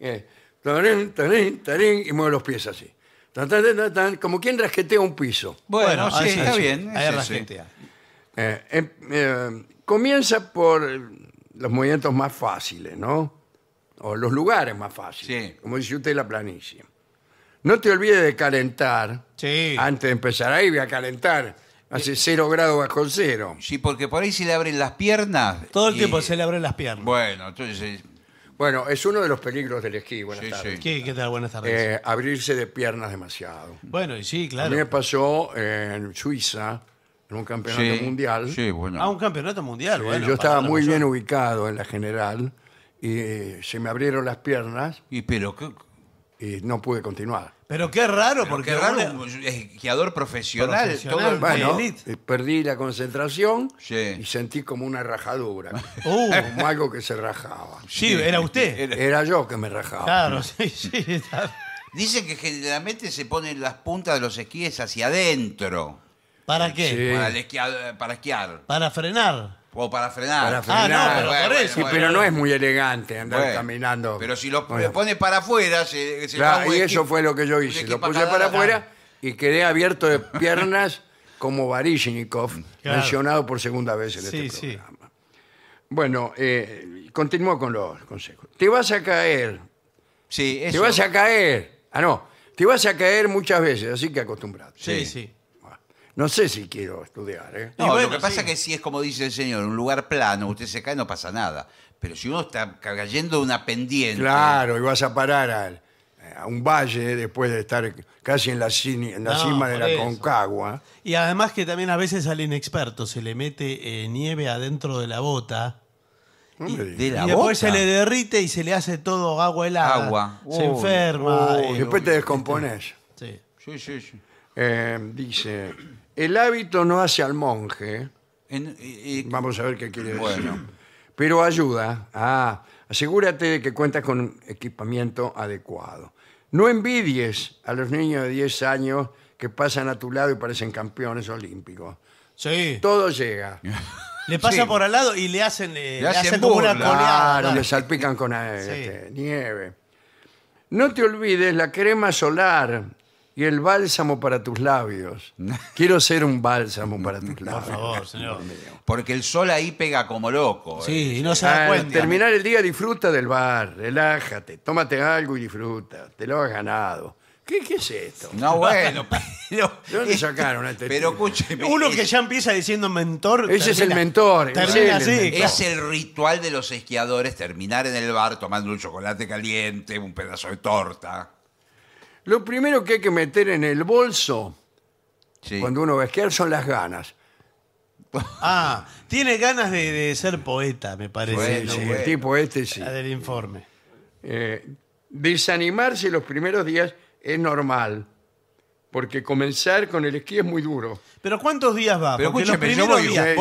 A: Eh, tarín, tarín, tarín, y mueve los pies así. como quien rasquetea un piso. Bueno, sí, está bien, Ahí eh, em, comienza por los movimientos más fáciles, ¿no? O los lugares más fáciles. Como dice usted, la planicie. No te olvides de calentar Sí. antes de empezar. Ahí voy a calentar. Hace cero grados con cero.
C: Sí, porque por ahí se le abren las piernas. Todo el tiempo se le abren las piernas. Bueno, entonces... Eh,
A: bueno, es uno de los peligros del esquí, buenas tardes. ¿Qué, tal? Buenas tardes. Eh, abrirse de piernas demasiado. bueno, y sí, A mí me pasó eh, en Suiza, en un campeonato mundial. Sí, bueno. Ah, un
B: campeonato mundial. yo estaba muy bien
A: ubicado en la general y se me abrieron las piernas Y pero, ¿qué- y no pude continuar.
B: Pero qué raro, porque es esquiador profesional. Bueno,
A: eh, perdí la concentración y sentí como una rajadura, Uh, como algo que se rajaba. sí, era usted.
C: Era- yo que me rajaba. Claro, sí, sí. Dicen que generalmente se ponen las puntas de los esquíes hacia adentro ¿Para qué? para, para esquiar. Para frenar. O para frenar. Para ah, frenar. pero no es muy elegante andar
A: caminando.
C: Pero si lo pones para afuera, se, se claro, Y eso fue
A: lo que yo hice. Lo puse para afuera
C: y quedé abierto de piernas
A: como Varishnikov, mencionado por segunda vez en este programa. Bueno, eh, continúo con los consejos. Te vas a caer. Sí, eso. Te vas a caer. Ah, no. Te vas a caer muchas veces, así que acostumbrado. sí. sí no sé si quiero estudiar. ¿eh? No, lo que
C: pasa es que si es como dice el señor, un lugar plano, usted se cae, no pasa nada. Pero si uno está cayendo una
B: pendiente. Claro,
A: y vas a parar eh, a un valle después de estar casi en la, cima de la Concagua.
B: Y además que también a veces al inexperto se le mete eh, nieve adentro de la bota. y, de la después se le derrite y se le hace todo agua helada. Agua. Se enferma. y eh, después te descompones. Sí.
C: Sí, sí,
A: dice, el hábito no hace al monje. Vamos a ver qué quiere decir. Pero ayuda. Ah, asegúrate de que cuentas con equipamiento adecuado. No envidies a los niños de 10 años que pasan a tu lado y parecen campeones olímpicos.
B: Sí. Todo llega. Le pasa por al lado y le hacen, eh, una le
A: salpican con eh, este, nieve. No te olvides la crema solar y el bálsamo para tus labios. Quiero ser un bálsamo para tus labios. Por
C: favor, señor. Porque el sol ahí pega como loco. Eh. Sí, y no se da terminar
A: el día disfruta del bar, relájate, tómate algo y disfruta, te lo has ganado.
C: ¿Qué, es esto? No, bueno, pero. dónde sacaron este Pero Uno que
B: ya empieza diciendo mentor. Ese es el mentor. Es
C: el ritual de los esquiadores terminar en el bar tomando un chocolate caliente, un pedazo de torta.
A: Lo primero que hay que meter en el bolso cuando uno va a esquiar son las ganas.
B: Ah, tiene ganas de, ser poeta, me parece. Sí, el tipo este sí. La del informe.
A: Eh, desanimarse los primeros días es normal, porque comenzar con el esquí es muy duro.
B: Pero ¿cuántos días va? Porque los yo primeros voy- días...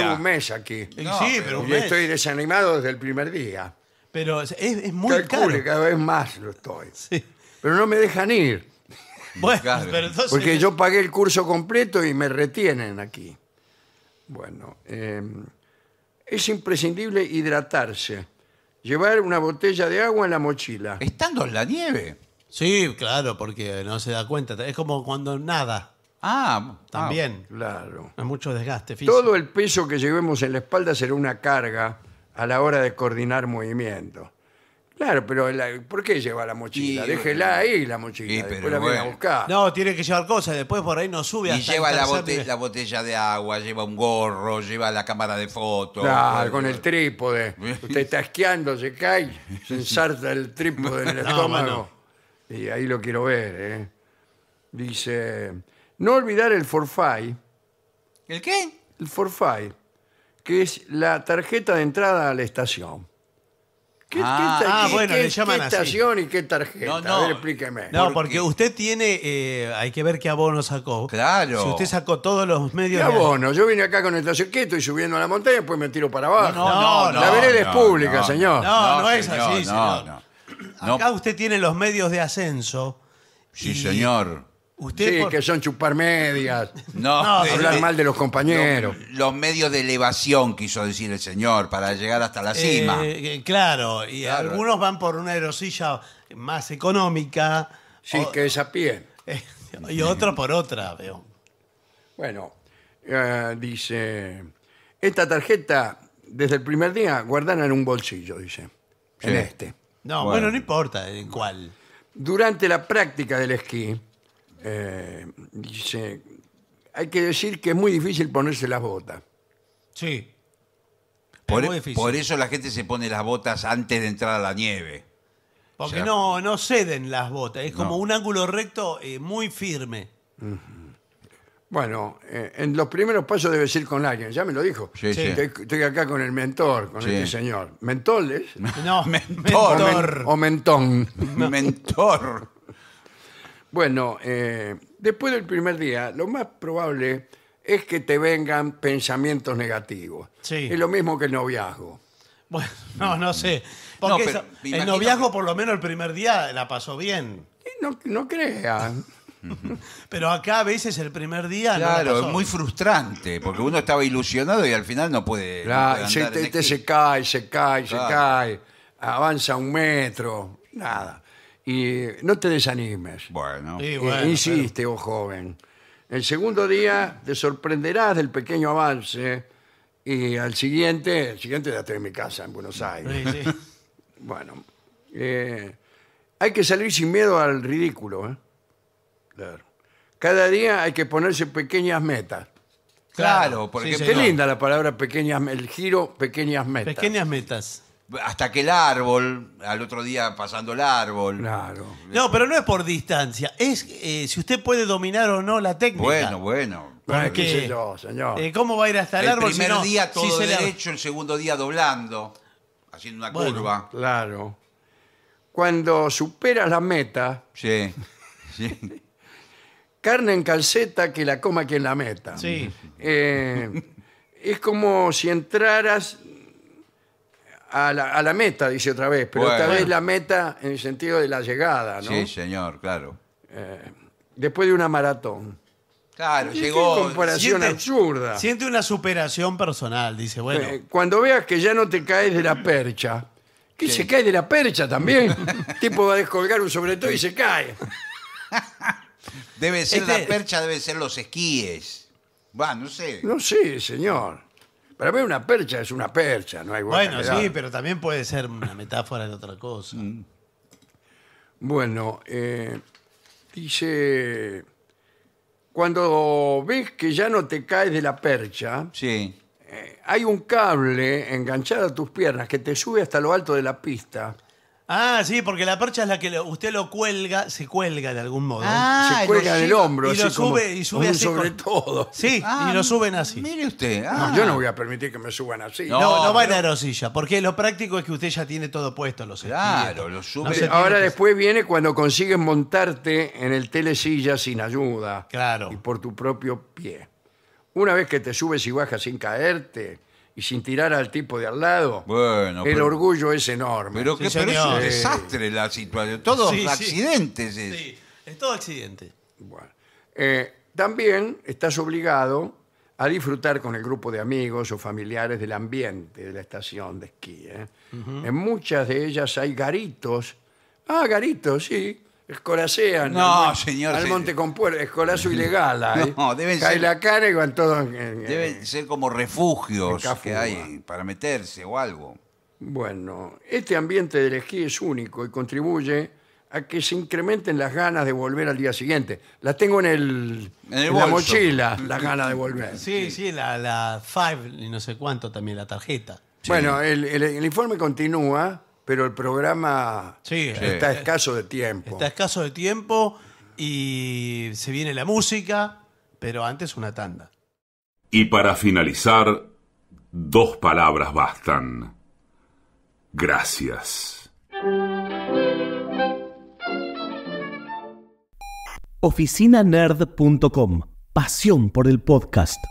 B: un un
A: mes aquí eh, sí, pero un y estoy desanimado desde el primer día. Pero es, es- muy Calcule, cada vez más lo estoy. Sí pero no me dejan ir. Porque yo pagué el curso completo y me retienen aquí. Bueno, em, es imprescindible hidratarse. Llevar una botella de agua en la mochila. Estando
B: en la nieve. Sí, claro, porque no se da cuenta. Es como cuando nada Ah, ah también. Claro. Hay mucho desgaste físico. Todo el
A: peso que llevemos en la espalda será una carga a la hora de coordinar movimientos. Claro, pero ¿por qué lleva la mochila? Déjela
C: ahí la mochila, después la viene a buscar. No,
B: tiene que llevar cosas, después por ahí no sube Y lleva la,
C: la botella de agua, lleva un gorro, lleva la cámara de fotos. Claro, con el trípode. Usted está esquiando, se cae,
A: se ensarta el trípode en el estómago. Y ahí lo quiero ver, ¿eh? Dice, no olvidar el forfait,
B: ¿El
C: qué?
A: el forfait, que es la tarjeta de entrada a la estación.
B: Ah, ah, ¿Qué, bueno, le llaman estación y qué tarjeta? No, no. A ver, explíqueme. No, porque usted tiene. Eh, hay que ver qué abono sacó. Claro. Si usted
A: sacó todos los medios. ¿Qué de- yo vine acá con estación que
B: y subiendo a la montaña y después me tiro para abajo. No, no, no. la vereda es pública, señor. No, no es así, señor. Acá usted tiene los medios de ascenso. Sí,
C: señor.
B: Sí, que son chupar medias, No, hablar mal de los compañeros.
C: Los medios de elevación, quiso decir el señor, para llegar hasta la cima. Eh,
B: eh, claro, y algunos van por una aerosilla más económica Sí, que es a pie. y otros por otra, veo. Bueno,
A: eh, dice, esta tarjeta desde el primer día guardan en un bolsillo, dice,
B: en este. No, bueno, Bueno. no importa en cuál.
A: Durante la práctica del esquí,
C: eh, dice,
A: hay que decir que es muy difícil ponerse las botas.
B: Sí.
C: E-, por, eso la gente se pone las botas antes de entrar a la nieve.
B: Porque no, no ceden las botas. Es como un ángulo recto eh, muy firme.
A: Bueno, eh, en los primeros pasos debe ir con alguien, ya me lo dijo. Estoy, acá con el mentor, con este señor. ¿Mentoles? No, mentor. o mentón. Mentor. Bueno, eh, después del primer día, lo más probable es que te vengan pensamientos
B: negativos. Es lo mismo que el noviazgo. Bueno, no, no sé. el noviazgo, por lo menos el primer día, la pasó bien. no, no crean. Pero acá a veces el primer día. Claro, es
C: muy frustrante, porque uno estaba ilusionado y al final no puede. Claro. Este
A: se, cae, se cae,
C: se cae.
A: Avanza un metro. Nada y no te desanimes. Bueno. Eh, insiste, oh joven. El segundo día te sorprenderás del pequeño avance y al siguiente, el siguiente ya estoy en mi casa en Buenos Aires. Bueno, eh, hay que salir sin miedo al ridículo. ¿eh? Cada día hay que ponerse pequeñas metas. Claro, porque Qué linda la
C: palabra pequeñas, el giro pequeñas metas. Pequeñas metas hasta que el árbol, al otro día pasando el árbol. Claro.
B: No, pero no es por distancia, es eh, si usted puede dominar o no la técnica. Bueno, bueno. Eh, ¿Cómo va a ir hasta el, árbol? El primer día todo derecho,
C: el segundo día doblando, haciendo una curva.
B: Claro.
A: Cuando superas la meta.
C: Sí.
A: Carne en calceta que la coma quien la meta. Sí. Eh, es como si entraras a la, meta, dice otra vez, pero vez la meta en el sentido de la llegada, ¿no? Sí,
C: señor, claro. Eh, después
A: de una maratón.
C: Claro, llegó. comparación
A: Siente una superación personal, dice, bueno. Eh, cuando veas que ya no te caes de la percha, que se cae de la percha también.
C: El tipo va a descolgar un sobre todo y se cae. Debe ser la este- percha, debe ser los esquíes. Va, no sé.
A: No sé, señor. Para mí una percha es una percha, no hay vuelta Bueno, sí, pero
B: también puede ser una metáfora de otra
A: cosa. Mm. Bueno, eh, dice, cuando ves que ya no te caes de la percha, Sí. Eh, hay un cable enganchado a tus piernas que te sube hasta lo alto de la pista
B: Ah, sí, porque la percha es la que usted lo cuelga, se cuelga de algún modo. Ah, se cuelga del hombro. y lo sube- y sube sobre todo. Sí, y lo ah, suben así. Mire usted. Ah. yo no voy a permitir que me suban así. No, No, va en la porque lo práctico es que usted ya tiene todo puesto, los Claro, lo sube. Ahora
A: después viene cuando consigues montarte en el telesilla sin ayuda. Claro. Y por tu propio pie. Una vez que te subes y bajas sin caerte, y sin tirar al tipo de al lado,
C: Bueno, el
A: orgullo es enorme. Pero, qué, es un desastre
C: la situación. Todos accidentes. es. Sí,
B: es todo accidente.
C: Bueno.
A: Eh, también estás obligado a disfrutar con el grupo de amigos o familiares del ambiente de la estación de esquí. ¿eh? En muchas de ellas hay garitos. Ah, garitos, sí escoracean no, al, Monte se...
C: escolazo ilegal. Cae la
A: cara y van todos... deben ser como
C: refugios que hay para meterse o algo.
A: Bueno, este ambiente de esquí es único y contribuye a que se incrementen las ganas de volver al día siguiente. Las tengo en, el, la mochila, las ganas de volver.
B: Sí, sí, la, Five y no sé cuánto también, la tarjeta. Bueno, el
A: informe continúa pero el programa
B: está eh, escaso de tiempo. Está escaso de tiempo y se viene la música, pero antes una tanda.
C: Y para finalizar, dos palabras bastan. Gracias.
B: Oficinanerd.com Pasión por el podcast.